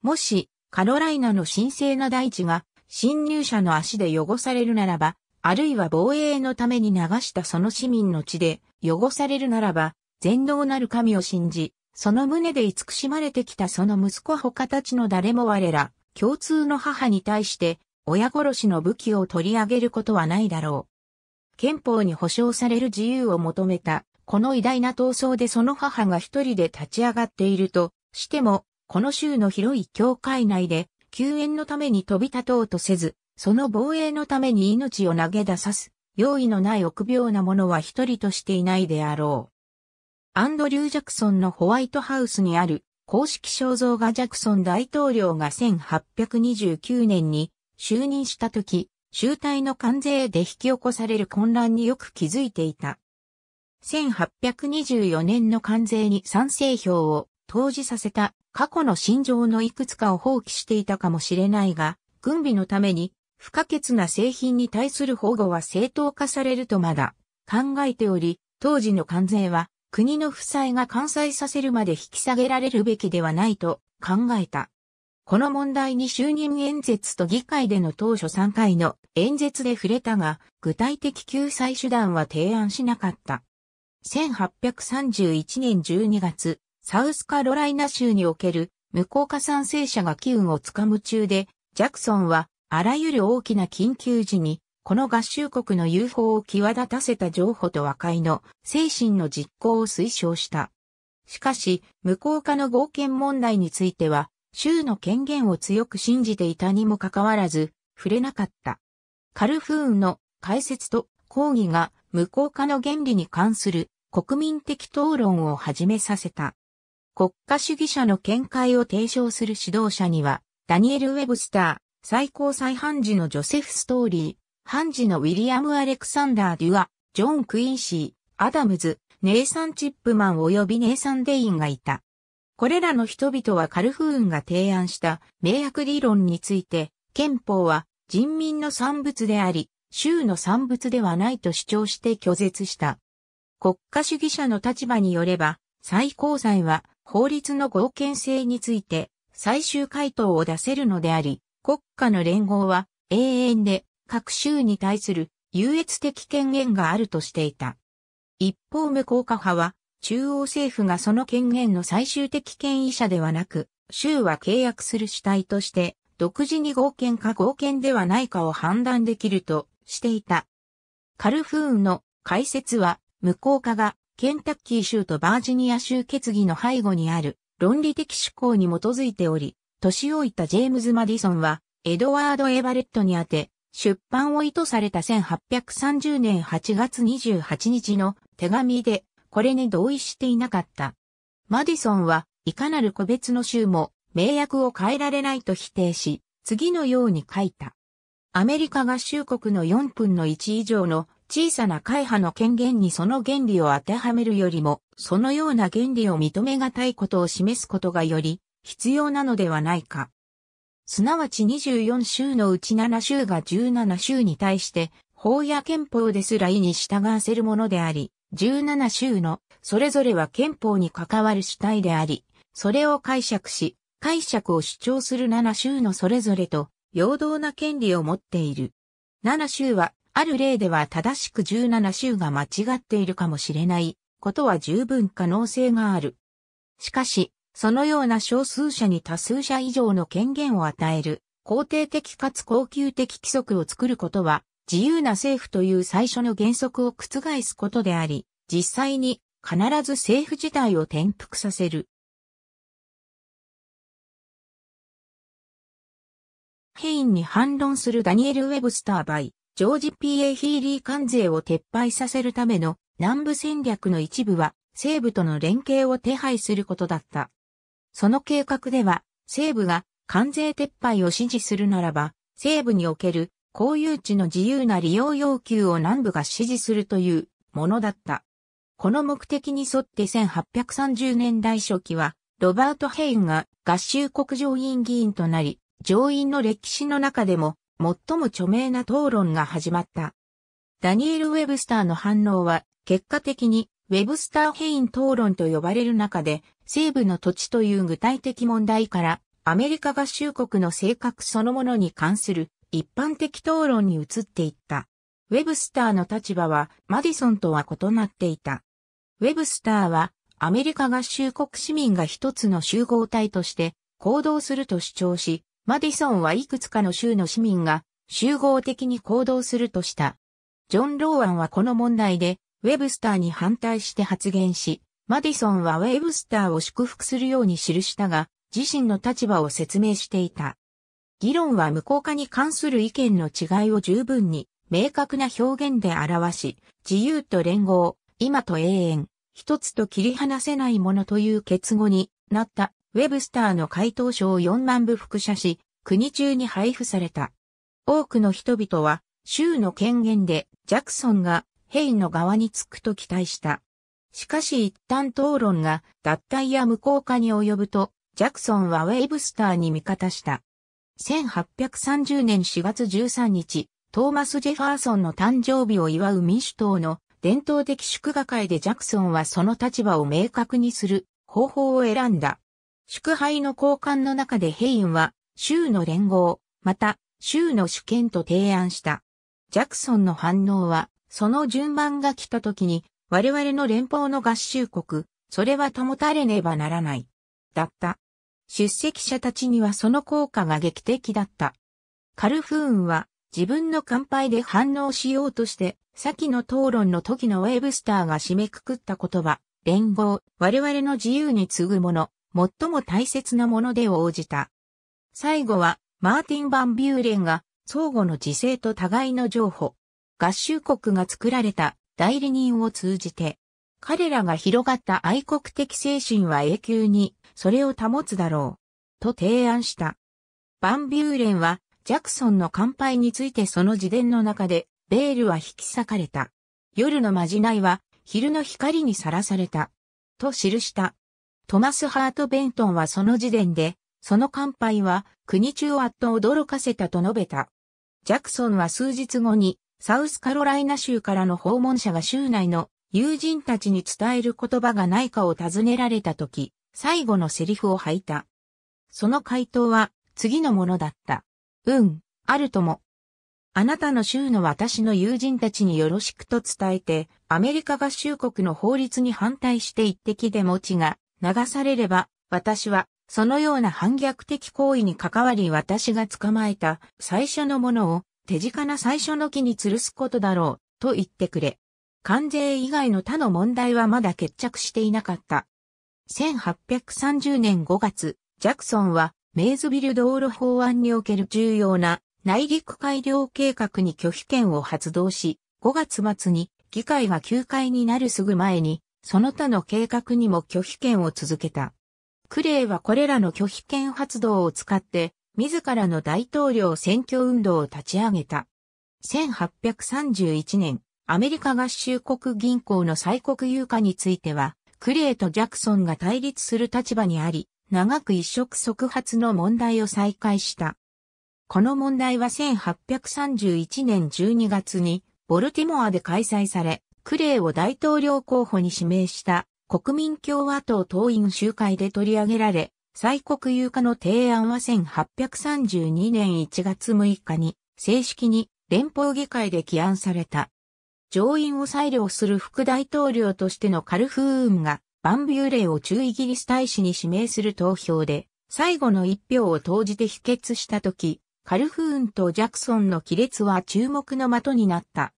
もし、カロライナの神聖な大地が侵入者の足で汚されるならば、あるいは防衛のために流したその市民の地で汚されるならば、全能なる神を信じ、その胸で慈しまれてきたその息子他たちの誰も我ら、共通の母に対して、親殺しの武器を取り上げることはないだろう。憲法に保障される自由を求めた、この偉大な闘争でその母が一人で立ち上がっているとしても、この州の広い教会内で、救援のために飛び立とうとせず、その防衛のために命を投げ出さす、用意のない臆病な者は一人としていないであろう。アンドリュー・ジャクソンのホワイトハウスにある公式肖像画ジャクソン大統領が1829年に就任した時、集体の関税で引き起こされる混乱によく気づいていた。1824年の関税に賛成票を投じさせた過去の心情のいくつかを放棄していたかもしれないが、軍備のために不可欠な製品に対する保護は正当化されるとまだ考えており、当時の関税は国の負債が完済させるまで引き下げられるべきではないと考えた。この問題に就任演説と議会での当初3回の演説で触れたが、具体的救済手段は提案しなかった。1831年12月、サウスカロライナ州における無効化賛成者が機運をつかむ中で、ジャクソンはあらゆる大きな緊急時にこの合衆国の UFO を際立たせた譲歩と和解の精神の実行を推奨した。しかし、無効化の合憲問題については、州の権限を強く信じていたにもかかわらず、触れなかった。カルフーンの解説と抗議が無効化の原理に関する国民的討論を始めさせた。国家主義者の見解を提唱する指導者には、ダニエル・ウェブスター、最高裁判事のジョセフ・ストーリー、ハンジのウィリアム・アレクサンダー・デュア、ジョン・クインシー、アダムズ、ネイサン・チップマン及びネイサン・デインがいた。これらの人々はカルフーンが提案した明約理論について、憲法は人民の産物であり、州の産物ではないと主張して拒絶した。国家主義者の立場によれば、最高裁は法律の合憲性について最終回答を出せるのであり、国家の連合は永遠で各州に対する優越的権限があるとしていた。一方無効化派は、中央政府がその権限の最終的権威者ではなく、州は契約する主体として、独自に合憲か合憲ではないかを判断できるとしていた。カルフーンの解説は、無効化がケンタッキー州とバージニア州決議の背後にある論理的思考に基づいており、年老いたジェームズ・マディソンは、エドワード・エバレットにあて、出版を意図された1830年8月28日の手紙で、これに同意していなかった。マディソンは、いかなる個別の州も、名約を変えられないと否定し、次のように書いた。アメリカ合衆国の4分の1以上の小さな会派の権限にその原理を当てはめるよりも、そのような原理を認めがたいことを示すことがより必要なのではないか。すなわち24州のうち7州が17州に対して、法や憲法ですら意に従わせるものであり、17州のそれぞれは憲法に関わる主体であり、それを解釈し、解釈を主張する7州のそれぞれと、平等な権利を持っている。7州は、ある例では正しく17州が間違っているかもしれないことは十分可能性がある。しかし、そのような少数者に多数者以上の権限を与える、肯定的かつ恒久的規則を作ることは、自由な政府という最初の原則を覆すことであり、実際に必ず政府自体を転覆させる。ヘインに反論するダニエル・ウェブスター・バイ、ジョージ・ P.A. ヒーリー関税を撤廃させるための南部戦略の一部は西部との連携を手配することだった。その計画では、西部が関税撤廃を支持するならば、西部における公有地の自由な利用要求を南部が支持するというものだった。この目的に沿って1830年代初期は、ロバート・ヘインが合衆国上院議員となり、上院の歴史の中でも最も著名な討論が始まった。ダニエル・ウェブスターの反応は、結果的にウェブスター・ヘイン討論と呼ばれる中で西部の土地という具体的問題から、アメリカ合衆国の性格そのものに関する一般的討論に移っていった。ウェブスターの立場はマディソンとは異なっていた。ウェブスターはアメリカ合衆国市民が一つの集合体として行動すると主張し、マディソンはいくつかの州の市民が集合的に行動するとした。ジョン・ローアンはこの問題でウェブスターに反対して発言し、マディソンはウェブスターを祝福するように記したが、自身の立場を説明していた。議論は無効化に関する意見の違いを十分に明確な表現で表し、自由と連合、今と永遠、一つと切り離せないものという結語になったウェブスターの回答書を4万部複写し、国中に配布された。多くの人々は州の権限でジャクソンがヘイの側につくと期待した。しかし一旦討論が脱退や無効化に及ぶと、ジャクソンはウェイブスターに味方した。1830年4月13日、トーマス・ジェファーソンの誕生日を祝う民主党の伝統的祝賀会でジャクソンはその立場を明確にする方法を選んだ。祝杯の交換の中でヘインは州の連合、また州の主権と提案した。ジャクソンの反応は、その順番が来た時に我々の連邦の合衆国、それは保たれねばならない。だった。出席者たちにはその効果が劇的だった。カルフーンは自分の乾杯で反応しようとして、先の討論の時のウェブスターが締めくくった言葉、連合、我々の自由に次ぐもの、最も大切なもので応じた。最後は、マーティン・バン・ビューレンが、相互の自制と互いの譲歩。合衆国が作られた代理人を通じて、彼らが広がった愛国的精神は永久にそれを保つだろう、と提案した。バンビューレンは、ジャクソンの乾杯についてその自伝の中で、ベールは引き裂かれた。夜のまじないは、昼の光にさらされた。と記した。トマス・ハート・ベントンはその時点で、その乾杯は国中をあっと驚かせたと述べた。ジャクソンは数日後にサウスカロライナ州からの訪問者が州内の友人たちに伝える言葉がないかを尋ねられた時、最後のセリフを吐いた。その回答は次のものだった。うん、あるとも。あなたの州の私の友人たちによろしくと伝えて、アメリカ合衆国の法律に反対して一滴でも血が流されれば、私はそのような反逆的行為に関わり私が捕まえた最初のものを手近な最初の木に吊るすことだろう、と言ってくれ。関税以外の他の問題はまだ決着していなかった。1830年5月、ジャクソンはメイズビル道路法案における重要な内陸改良計画に拒否権を発動し、5月末に議会が休会になるすぐ前に、その他の計画にも拒否権を続けた。クレイはこれらの拒否権発動を使って自らの大統領選挙運動を立ち上げた。1831年、アメリカ合衆国銀行の再国有化については、クレイとジャクソンが対立する立場にあり、長く一触即発の問題を再開した。この問題は1831年12月に、ボルティモアで開催され、クレイを大統領候補に指名した国民共和党党員集会で取り上げられ、蔡国有化の提案は1832年1月6日に正式に連邦議会で起案された。上院を裁量する副大統領としてのカルフーンがバンビューレを中イギリス大使に指名する投票で最後の一票を投じて否決した時、カルフーンとジャクソンの亀裂は注目の的になった。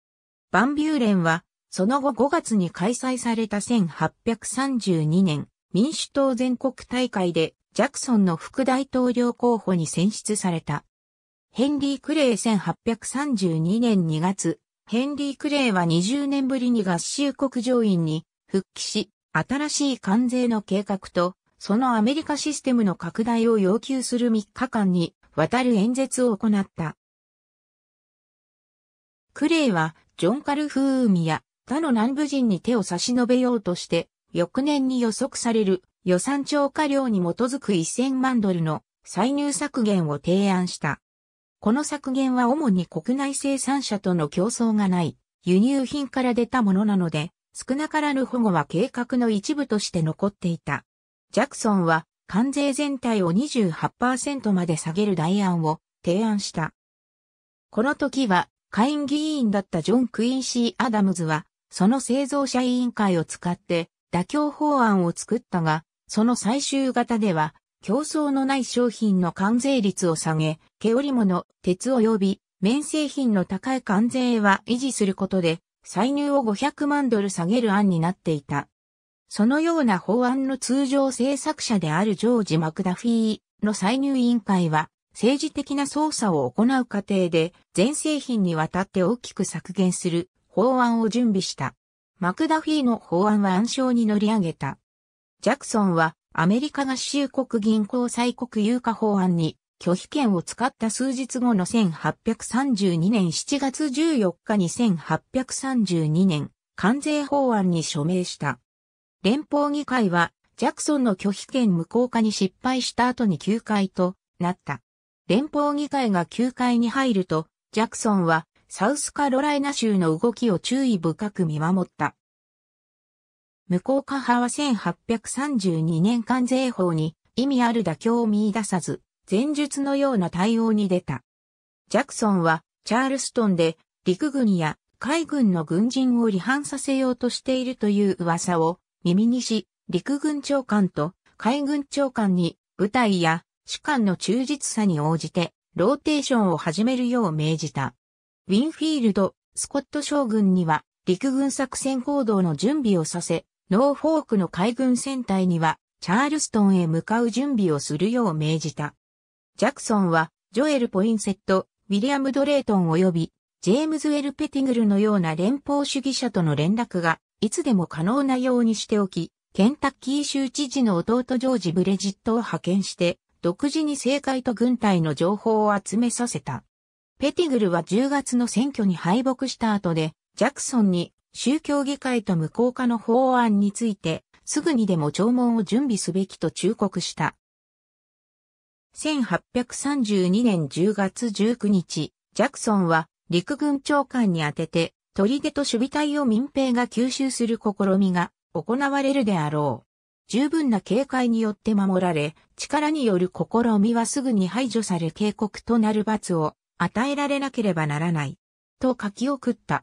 バンビューレンはその後5月に開催された1832年民主党全国大会でジャクソンの副大統領候補に選出された。ヘンリー・クレイ1832年2月、ヘンリー・クレイは20年ぶりに合衆国上院に復帰し、新しい関税の計画と、そのアメリカシステムの拡大を要求する3日間に渡る演説を行った。クレイは、ジョン・カルフーミや他の南部人に手を差し伸べようとして、翌年に予測される予算超過量に基づく1000万ドルの歳入削減を提案した。この削減は主に国内生産者との競争がない輸入品から出たものなので、少なからぬ保護は計画の一部として残っていた。ジャクソンは関税全体を28%まで下げる代案を提案した。この時は会員議員だったジョン・クインシー・アダムズは、その製造者委員会を使って妥協法案を作ったが、その最終型では、競争のない商品の関税率を下げ、毛織物、鉄及び、綿製品の高い関税は維持することで、歳入を500万ドル下げる案になっていた。そのような法案の通常制作者であるジョージ・マクダフィーの歳入委員会は、政治的な操作を行う過程で、全製品にわたって大きく削減する法案を準備した。マクダフィーの法案は暗礁に乗り上げた。ジャクソンはアメリカ合衆国銀行再国有化法案に拒否権を使った数日後の1832年7月14日に1832年関税法案に署名した。連邦議会はジャクソンの拒否権無効化に失敗した後に休会となった。連邦議会が休会に入ると、ジャクソンはサウスカロライナ州の動きを注意深く見守った。無効化派は1832年関税法に意味ある妥協を見出さず、前述のような対応に出た。ジャクソンはチャールストンで陸軍や海軍の軍人を離反させようとしているという噂を耳にし、陸軍長官と海軍長官に部隊や士官の忠実さに応じてローテーションを始めるよう命じた。ウィンフィールド、スコット将軍には陸軍作戦行動の準備をさせ、ノーフォークの海軍戦隊には、チャールストンへ向かう準備をするよう命じた。ジャクソンは、ジョエル・ポインセット、ウィリアム・ドレートン及び、ジェームズ・ウェル・ペティグルのような連邦主義者との連絡が、いつでも可能なようにしておき、ケンタッキー州知事の弟ジョージ・ブレジットを派遣して、独自に政界と軍隊の情報を集めさせた。ペティグルは10月の選挙に敗北した後で、ジャクソンに宗教議会と無効化の法案について、すぐにでも聴聞を準備すべきと忠告した。1832年10月19日、ジャクソンは陸軍長官に宛てて、砦と守備隊を民兵が吸収する試みが行われるであろう。十分な警戒によって守られ、力による試みはすぐに排除され警告となる罰を与えられなければならない。と書き送った。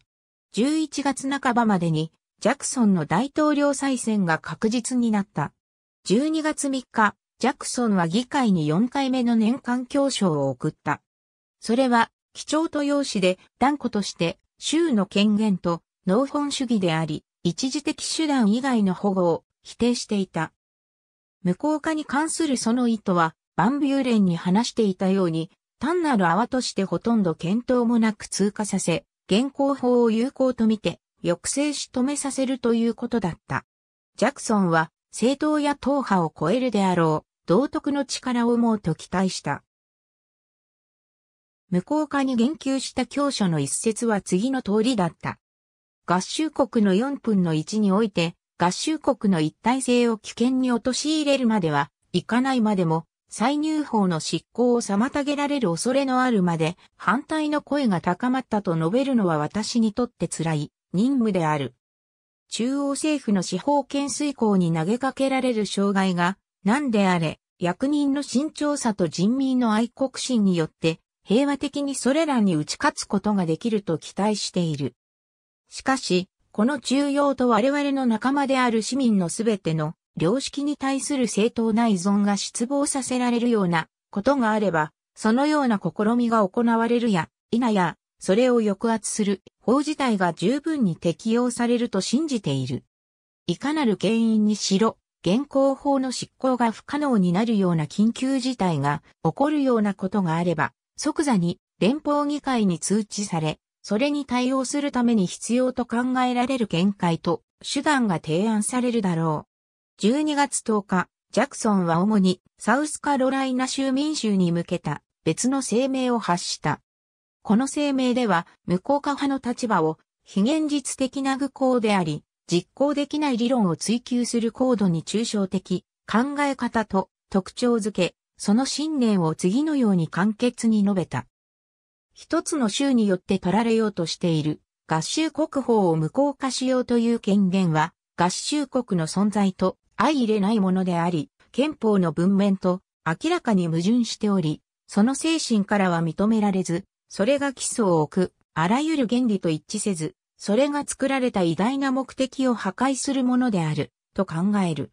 11月半ばまでにジャクソンの大統領再選が確実になった。12月3日、ジャクソンは議会に4回目の年間教商を送った。それは、基調と用紙で断固として州の権限と農本主義であり、一時的手段以外の保護を否定していた。無効化に関するその意図は、バンビューレンに話していたように、単なる泡としてほとんど検討もなく通過させ、現行法を有効とみて、抑制し止めさせるということだった。ジャクソンは、政党や党派を超えるであろう、道徳の力をもうと期待した。無効化に言及した教書の一節は次の通りだった。合衆国の4分の1において、合衆国の一体性を危険に陥れるまでは、いかないまでも、再入法の執行を妨げられる恐れのあるまで反対の声が高まったと述べるのは私にとって辛い任務である。中央政府の司法権遂行に投げかけられる障害が何であれ役人の慎重さと人民の愛国心によって平和的にそれらに打ち勝つことができると期待している。しかし、この中央と我々の仲間である市民のすべての良識に対する正当な依存が失望させられるようなことがあれば、そのような試みが行われるや、否や、それを抑圧する法自体が十分に適用されると信じている。いかなる原因にしろ、現行法の執行が不可能になるような緊急事態が起こるようなことがあれば、即座に連邦議会に通知され、それに対応するために必要と考えられる見解と手段が提案されるだろう。12月10日、ジャクソンは主にサウスカロライナ州民衆に向けた別の声明を発した。この声明では無効化派の立場を非現実的な愚行であり、実行できない理論を追求する高度に抽象的考え方と特徴づけ、その信念を次のように簡潔に述べた。一つの州によって取られようとしている合衆国法を無効化しようという権限は合衆国の存在と相入れないものであり、憲法の文面と明らかに矛盾しており、その精神からは認められず、それが基礎を置く、あらゆる原理と一致せず、それが作られた偉大な目的を破壊するものである、と考える。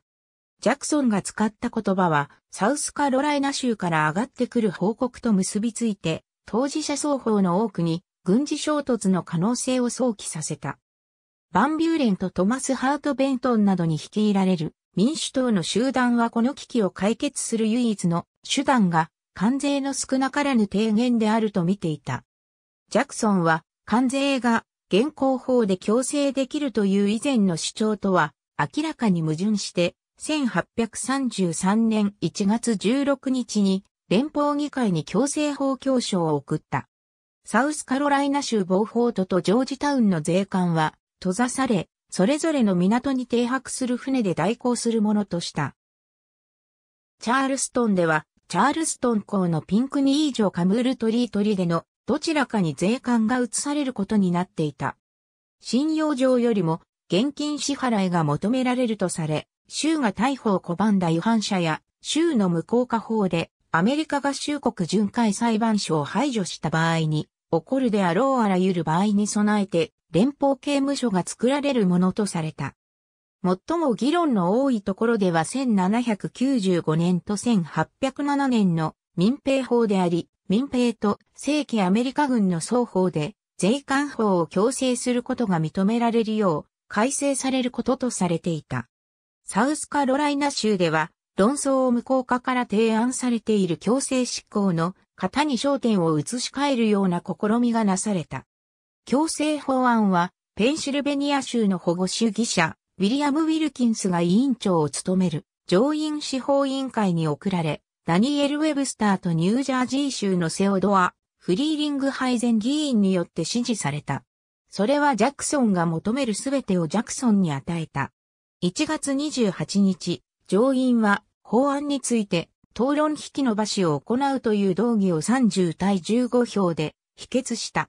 ジャクソンが使った言葉は、サウスカロライナ州から上がってくる報告と結びついて、当事者双方の多くに軍事衝突の可能性を想起させた。バンビューレンとトマス・ハート・ベントンなどに率いられる民主党の集団はこの危機を解決する唯一の手段が関税の少なからぬ提言であると見ていた。ジャクソンは関税が現行法で強制できるという以前の主張とは明らかに矛盾して1833年1月16日に連邦議会に強制法教書を送った。サウスカロライナ州ボーフォートとジョージタウンの税関は閉ざされ、それぞれの港に停泊する船で代行するものとした。チャールストンでは、チャールストン港のピンクニージョカムールトリートリでのどちらかに税関が移されることになっていた。信用上よりも現金支払いが求められるとされ、州が逮捕を拒んだ違反者や州の無効化法でアメリカ合衆国巡回裁判所を排除した場合に、起こるであろうあらゆる場合に備えて、連邦刑務所が作られるものとされた。最も議論の多いところでは1795年と1807年の民兵法であり、民兵と正規アメリカ軍の双方で税関法を強制することが認められるよう改正されることとされていた。サウスカロライナ州では論争を無効化から提案されている強制執行の型に焦点を移し替えるような試みがなされた。強制法案は、ペンシルベニア州の保護主義者、ウィリアム・ウィルキンスが委員長を務める、上院司法委員会に送られ、ダニエル・ウェブスターとニュージャージー州のセオドア・フリーリング配膳議員によって支持された。それはジャクソンが求めるすべてをジャクソンに与えた。1月28日、上院は法案について討論引き延ばしを行うという動議を30対15票で否決した。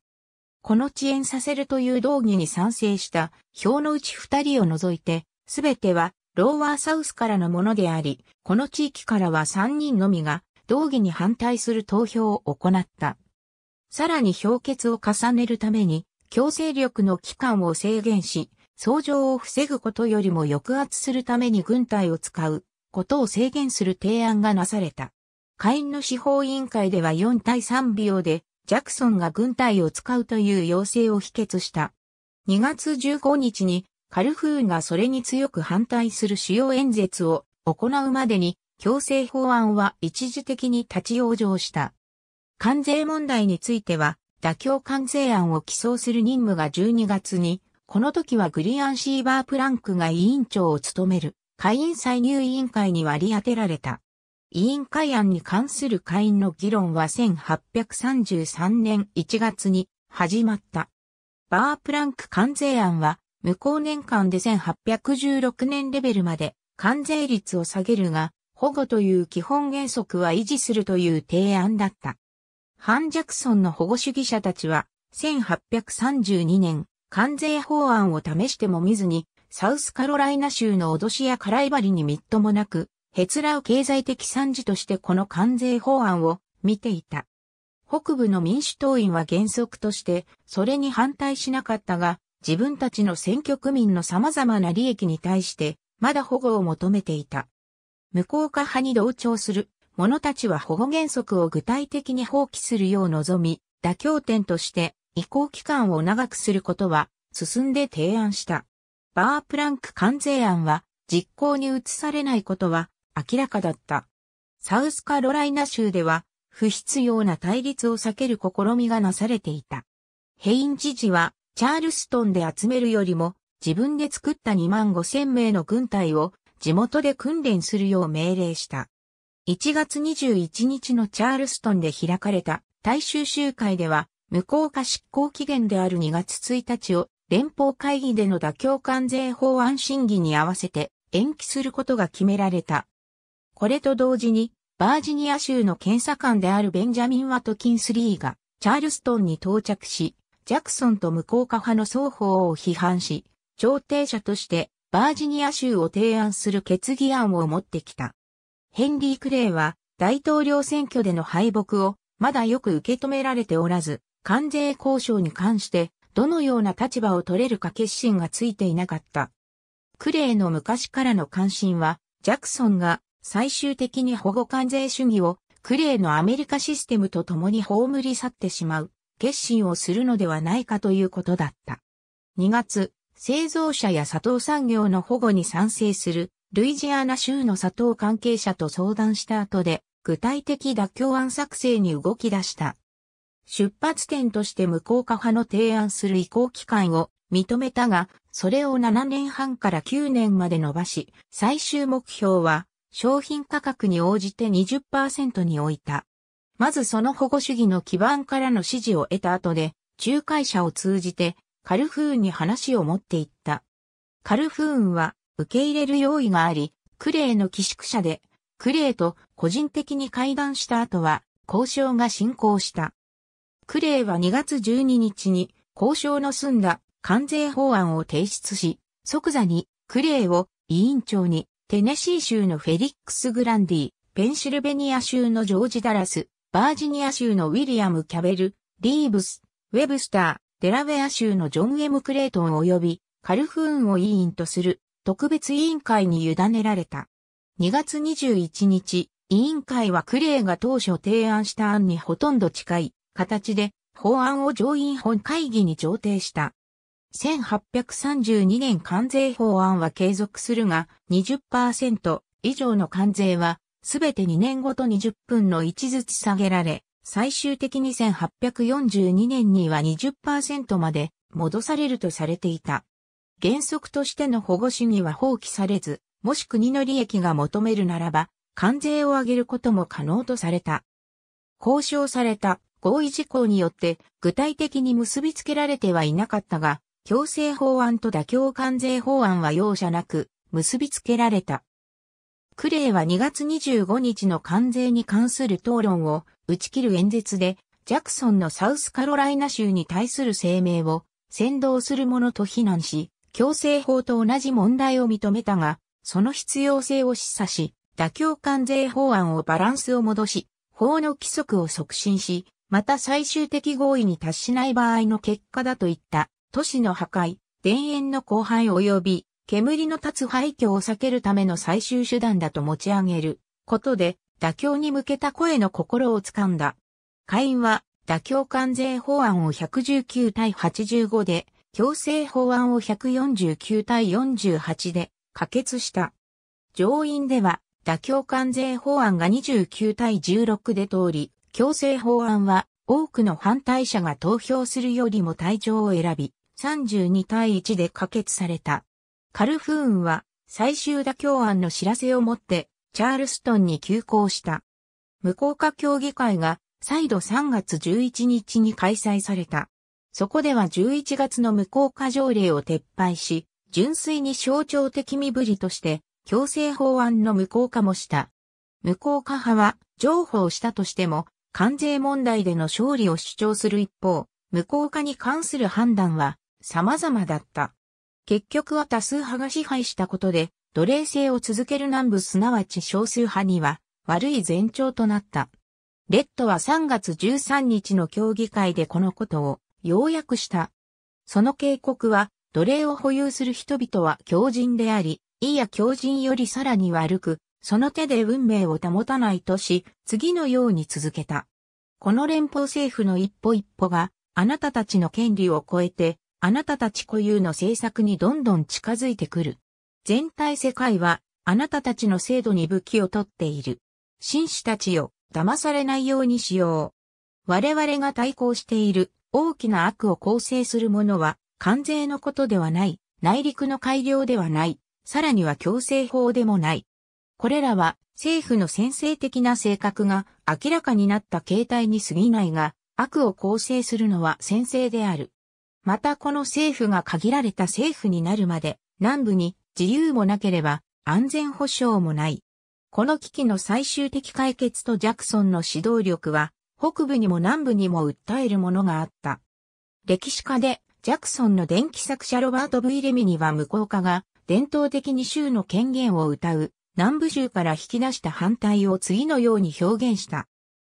この遅延させるという動議に賛成した票のうち二人を除いて、すべてはローワーサウスからのものであり、この地域からは三人のみが動議に反対する投票を行った。さらに評決を重ねるために、強制力の期間を制限し、相乗を防ぐことよりも抑圧するために軍隊を使うことを制限する提案がなされた。下院の司法委員会では4対3秒でジャクソンが軍隊を使うという要請を否決した。2月15日にカルフーンがそれに強く反対する主要演説を行うまでに強制法案は一時的に立ち往生した。関税問題については妥協関税案を起草する任務が12月に、この時はグリアン・シーバー・プランクが委員長を務める下院歳入委員会に割り当てられた。委員会案に関する会員の議論は1833年1月に始まった。バープランク関税案は、無効年間で1816年レベルまで関税率を下げるが、保護という基本原則は維持するという提案だった。ハン・ジャクソンの保護主義者たちは、1832年、関税法案を試しても見ずに、サウスカロライナ州の脅しや空いばりにみっともなく、ヘツラを経済的惨事としてこの関税法案を見ていた。北部の民主党員は原則として、それに反対しなかったが、自分たちの選挙区民の様々な利益に対して、まだ保護を求めていた。無効化派に同調する者たちは保護原則を具体的に放棄するよう望み、妥協点として移行期間を長くすることは進んで提案した。バープランク関税案は実行に移されないことは明らかだった。サウスカロライナ州では、不必要な対立を避ける試みがなされていた。ヘイン知事は、チャールストンで集めるよりも、自分で作った2万5千名の軍隊を地元で訓練するよう命令した。1月21日のチャールストンで開かれた大衆集会では、無効化執行期限である2月1日を連邦会議での妥協関税法案審議に合わせて延期することが決められた。これと同時に、バージニア州の検査官であるベンジャミン・ワトキンス・リーが、チャールストンに到着し、ジャクソンと無効化派の双方を批判し、調停者としてバージニア州を提案する決議案を持ってきた。ヘンリー・クレイは大統領選挙での敗北をまだよく受け止められておらず、関税交渉に関してどのような立場を取れるか決心がついていなかった。クレイの昔からの関心は、ジャクソンが最終的に保護関税主義をクレーのアメリカシステムと共に葬り去ってしまう決心をするのではないかということだった。2月、製造者や砂糖産業の保護に賛成するルイジアナ州の砂糖関係者と相談した後で具体的妥協案作成に動き出した。出発点として無効化派の提案する移行期間を認めたが、それを7年半から9年まで伸ばし、最終目標は商品価格に応じて20%に置いた。まずその保護主義の基盤からの支持を得た後で、仲介者を通じてカルフーンに話を持っていった。カルフーンは受け入れる用意があり、クレーの寄宿舎で、クレーと個人的に会談した後は、交渉が進行した。クレーは2月12日に交渉の済んだ関税法案を提出し、即座にクレーを委員長にテネシー州のフェリックス・グランディ、ペンシルベニア州のジョージ・ダラス、バージニア州のウィリアム・キャベル、リーブス、ウェブスター、デラウェア州のジョン・エム・クレートン及びカルフーンを委員とする特別委員会に委ねられた。2月21日、委員会はクレイが当初提案した案にほとんど近い形で法案を上院本会議に上呈した。1832年関税法案は継続するが、20%以上の関税は、すべて2年ごと20分の1ずつ下げられ、最終的に1842年には20%まで戻されるとされていた。原則としての保護主義は放棄されず、もし国の利益が求めるならば、関税を上げることも可能とされた。交渉された合意事項によって具体的に結びつけられてはいなかったが、強制法案と妥協関税法案は容赦なく結びつけられた。クレイは2月25日の関税に関する討論を打ち切る演説で、ジャクソンのサウスカロライナ州に対する声明を先導するものと非難し、強制法と同じ問題を認めたが、その必要性を示唆し、妥協関税法案をバランスを戻し、法の規則を促進し、また最終的合意に達しない場合の結果だといった都市の破壊、田園の荒廃及び、煙の立つ廃墟を避けるための最終手段だと持ち上げることで、妥協に向けた声の心を掴んだ。下院は、妥協関税法案を119対85で、強制法案を149対48で可決した。上院では、妥協関税法案が29対16で通り、強制法案は多くの反対者が投票するよりも退場を選び、32対1で可決された。カルフーンは最終妥協案の知らせをもってチャールストンに急行した。無効化協議会が再度3月11日に開催された。そこでは11月の無効化条例を撤廃し、純粋に象徴的身振りとして強制法案の無効化もした。無効化派は譲歩をしたとしても関税問題での勝利を主張する一方、無効化に関する判断は様々だった。結局は多数派が支配したことで、奴隷制を続ける南部すなわち少数派には悪い前兆となった。レッドは3月13日の協議会でこのことを要約した。その警告は、奴隷を保有する人々は強人であり、いや強人よりさらに悪く、その手で運命を保たないとし、次のように続けた。この連邦政府の一歩一歩が、あなたたちの権利を超えて、あなたたち固有の政策にどんどん近づいてくる。全体世界は、あなたたちの制度に武器を取っている。紳士たちよ、騙されないようにしよう。我々が対抗している大きな悪を構成するものは、関税のことではない、内陸の改良ではない、さらには強制法でもない。これらは政府の先制的な性格が明らかになった形態に過ぎないが、悪を構成するのは先制である。またこの政府が限られた政府になるまで、南部に自由もなければ安全保障もない。この危機の最終的解決とジャクソンの指導力は、北部にも南部にも訴えるものがあった。歴史家で、ジャクソンの電気作者ロバート・ブイレミニは無効化が、伝統的に州の権限を謳う、南部州から引き出した反対を次のように表現した。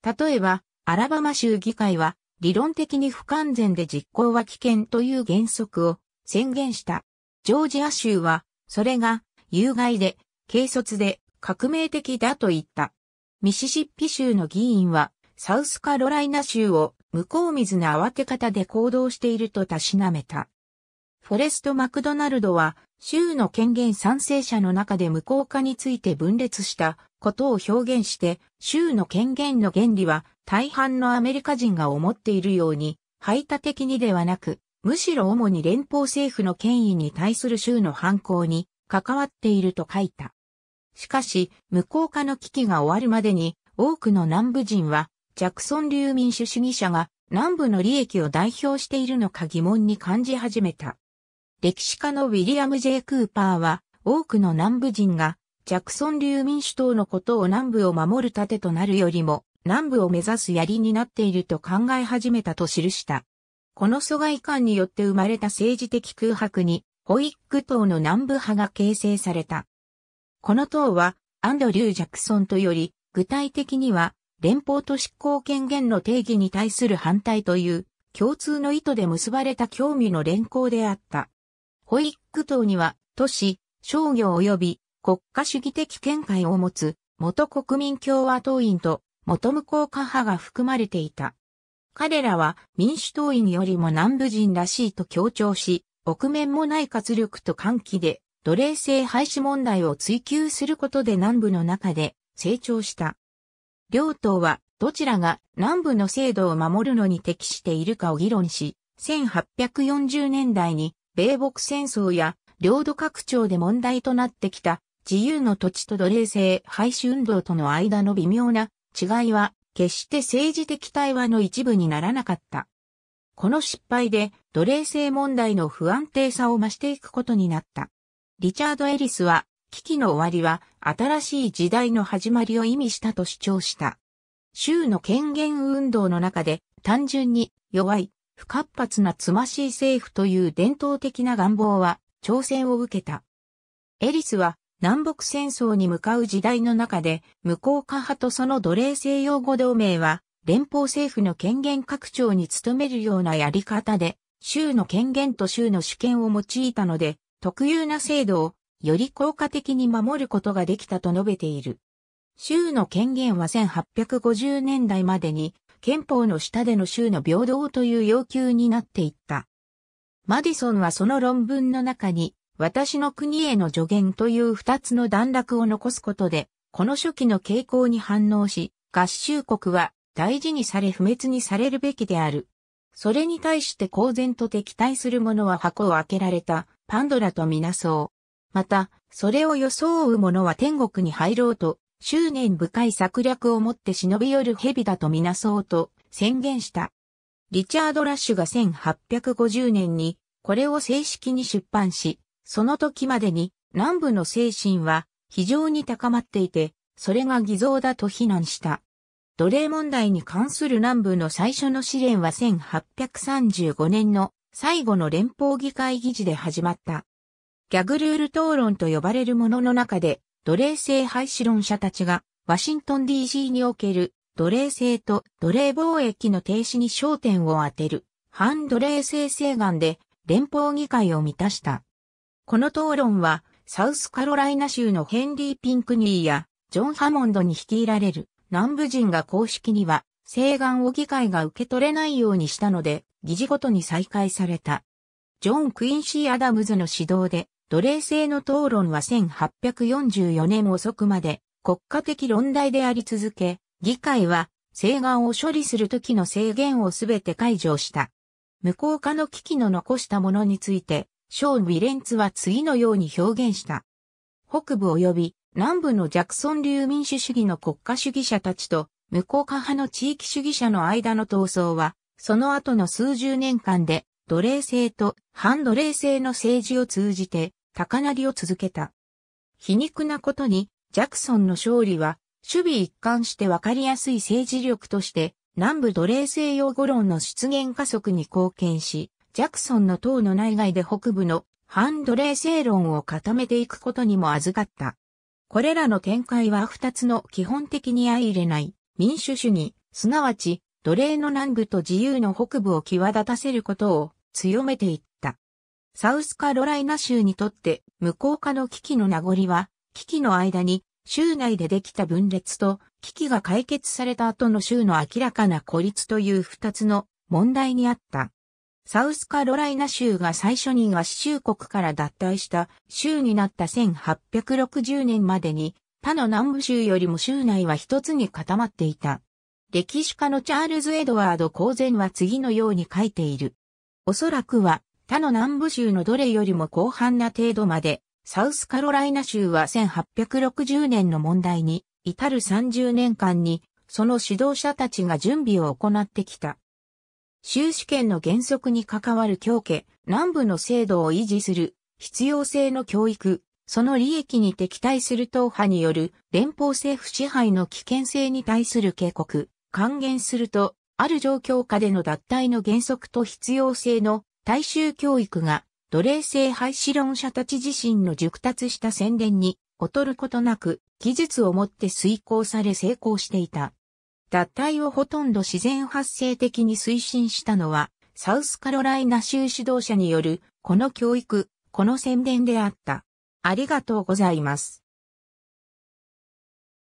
例えば、アラバマ州議会は、理論的に不完全で実行は危険という原則を宣言した。ジョージア州は、それが有害で、軽率で、革命的だと言った。ミシシッピ州の議員は、サウスカロライナ州を向こう水の慌て方で行動しているとたしなめた。フォレスト・マクドナルドは、州の権限賛成者の中で無効化について分裂したことを表現して、州の権限の原理は大半のアメリカ人が思っているように、排他的にではなく、むしろ主に連邦政府の権威に対する州の犯行に関わっていると書いた。しかし、無効化の危機が終わるまでに、多くの南部人は、ジャクソン流民主主義者が南部の利益を代表しているのか疑問に感じ始めた。歴史家のウィリアム・ジェイクーパーは、多くの南部人がジャクソン流民主党のことを南部を守る盾となるよりも、南部を目指す槍になっていると考え始めたと記した。この疎外感によって生まれた政治的空白に、ホイック党の南部派が形成された。この党は、アンドリュー・ジャクソンとより、具体的には、連邦都市公権限の定義に対する反対という、共通の意図で結ばれた興味の連行であった。ホイック党には、都市、商業及び国家主義的見解を持つ元国民共和党員と元無効化派が含まれていた。彼らは民主党員よりも南部人らしいと強調し、臆面もない活力と歓喜で奴隷制廃止問題を追求することで南部の中で成長した。両党はどちらが南部の制度を守るのに適しているかを議論し、1840年代に米北戦争や領土拡張で問題となってきた自由の土地と奴隷制廃止運動との間の微妙な違いは、決して政治的対話の一部にならなかった。この失敗で奴隷制問題の不安定さを増していくことになった。リチャード・エリスは、危機の終わりは新しい時代の始まりを意味したと主張した。州の権限運動の中で単純に弱い、不活発なつましい政府という伝統的な願望は挑戦を受けた。エリスは南北戦争に向かう時代の中で、無効化派とその奴隷西洋語同盟は、連邦政府の権限拡張に努めるようなやり方で、州の権限と州の主権を用いたので、特有な制度をより効果的に守ることができたと述べている。州の権限は1850年代までに憲法の下での州の平等という要求になっていった。マディソンはその論文の中に私の国への助言という二つの段落を残すことで、この初期の傾向に反応し、合衆国は大事にされ不滅にされるべきである。それに対して公然と敵対する者は箱を開けられたパンドラとみなそう。また、それを装う者は天国に入ろうと、執念深い策略をもって忍び寄る蛇だとみなそうと宣言した。リチャード・ラッシュが1850年にこれを正式に出版し、その時までに南部の精神は非常に高まっていて、それが偽造だと非難した。奴隷問題に関する南部の最初の試練は1835年の最後の連邦議会議事で始まった。ギャグルール討論と呼ばれるものの中で、奴隷制廃止論者たちが、ワシントン DC における奴隷制と奴隷貿易の停止に焦点を当てる、反奴隷制請願で連邦議会を満たした。この討論は、サウスカロライナ州のヘンリー・ピンクニーや、ジョン・ハモンドに率いられる南部人が公式には、請願を議会が受け取れないようにしたので、議事ごとに再開された。ジョン・クインシー・アダムズの指導で、奴隷制の討論は1844年遅くまで国家的論題であり続け、議会は請願を処理するときの制限をすべて解除した。無効化の危機の残したものについて、ショーン・ウィレンツは次のように表現した。北部及び南部のジャクソン流民主主義の国家主義者たちと無効化派の地域主義者の間の闘争は、その後の数十年間で奴隷制と反奴隷制の政治を通じて高鳴りを続けた。皮肉なことに、ジャクソンの勝利は、守備一貫して分かりやすい政治力として、南部奴隷制用語論の出現加速に貢献し、ジャクソンの党の内外で北部の反奴隷正論を固めていくことにも預かった。これらの展開は二つの基本的に相入れない民主主義、すなわち奴隷の南部と自由の北部を際立たせることを強めていった。サウスカロライナ州にとって無効化の危機の名残は、危機の間に州内でできた分裂と危機が解決された後の州の明らかな孤立という二つの問題にあった。サウスカロライナ州が最初に合衆国から脱退した州になった1860年までに他の南部州よりも州内は一つに固まっていた。歴史家のチャールズ・エドワード・コーゼンは次のように書いている。おそらくは他の南部州のどれよりも広範な程度まで、サウスカロライナ州は1860年の問題に至る30年間に、その指導者たちが準備を行ってきた。州主権の原則に関わる教家、南部の制度を維持する、必要性の教育、その利益に敵対する党派による連邦政府支配の危険性に対する警告、還元すると、ある状況下での脱退の原則と必要性の大衆教育が、奴隷制廃止論者たち自身の熟達した宣伝に劣ることなく、技術をもって遂行され成功していた。脱退をほとんど自然発生的に推進したのは、サウスカロライナ州指導者による、この教育、この宣伝であった。ありがとうございます。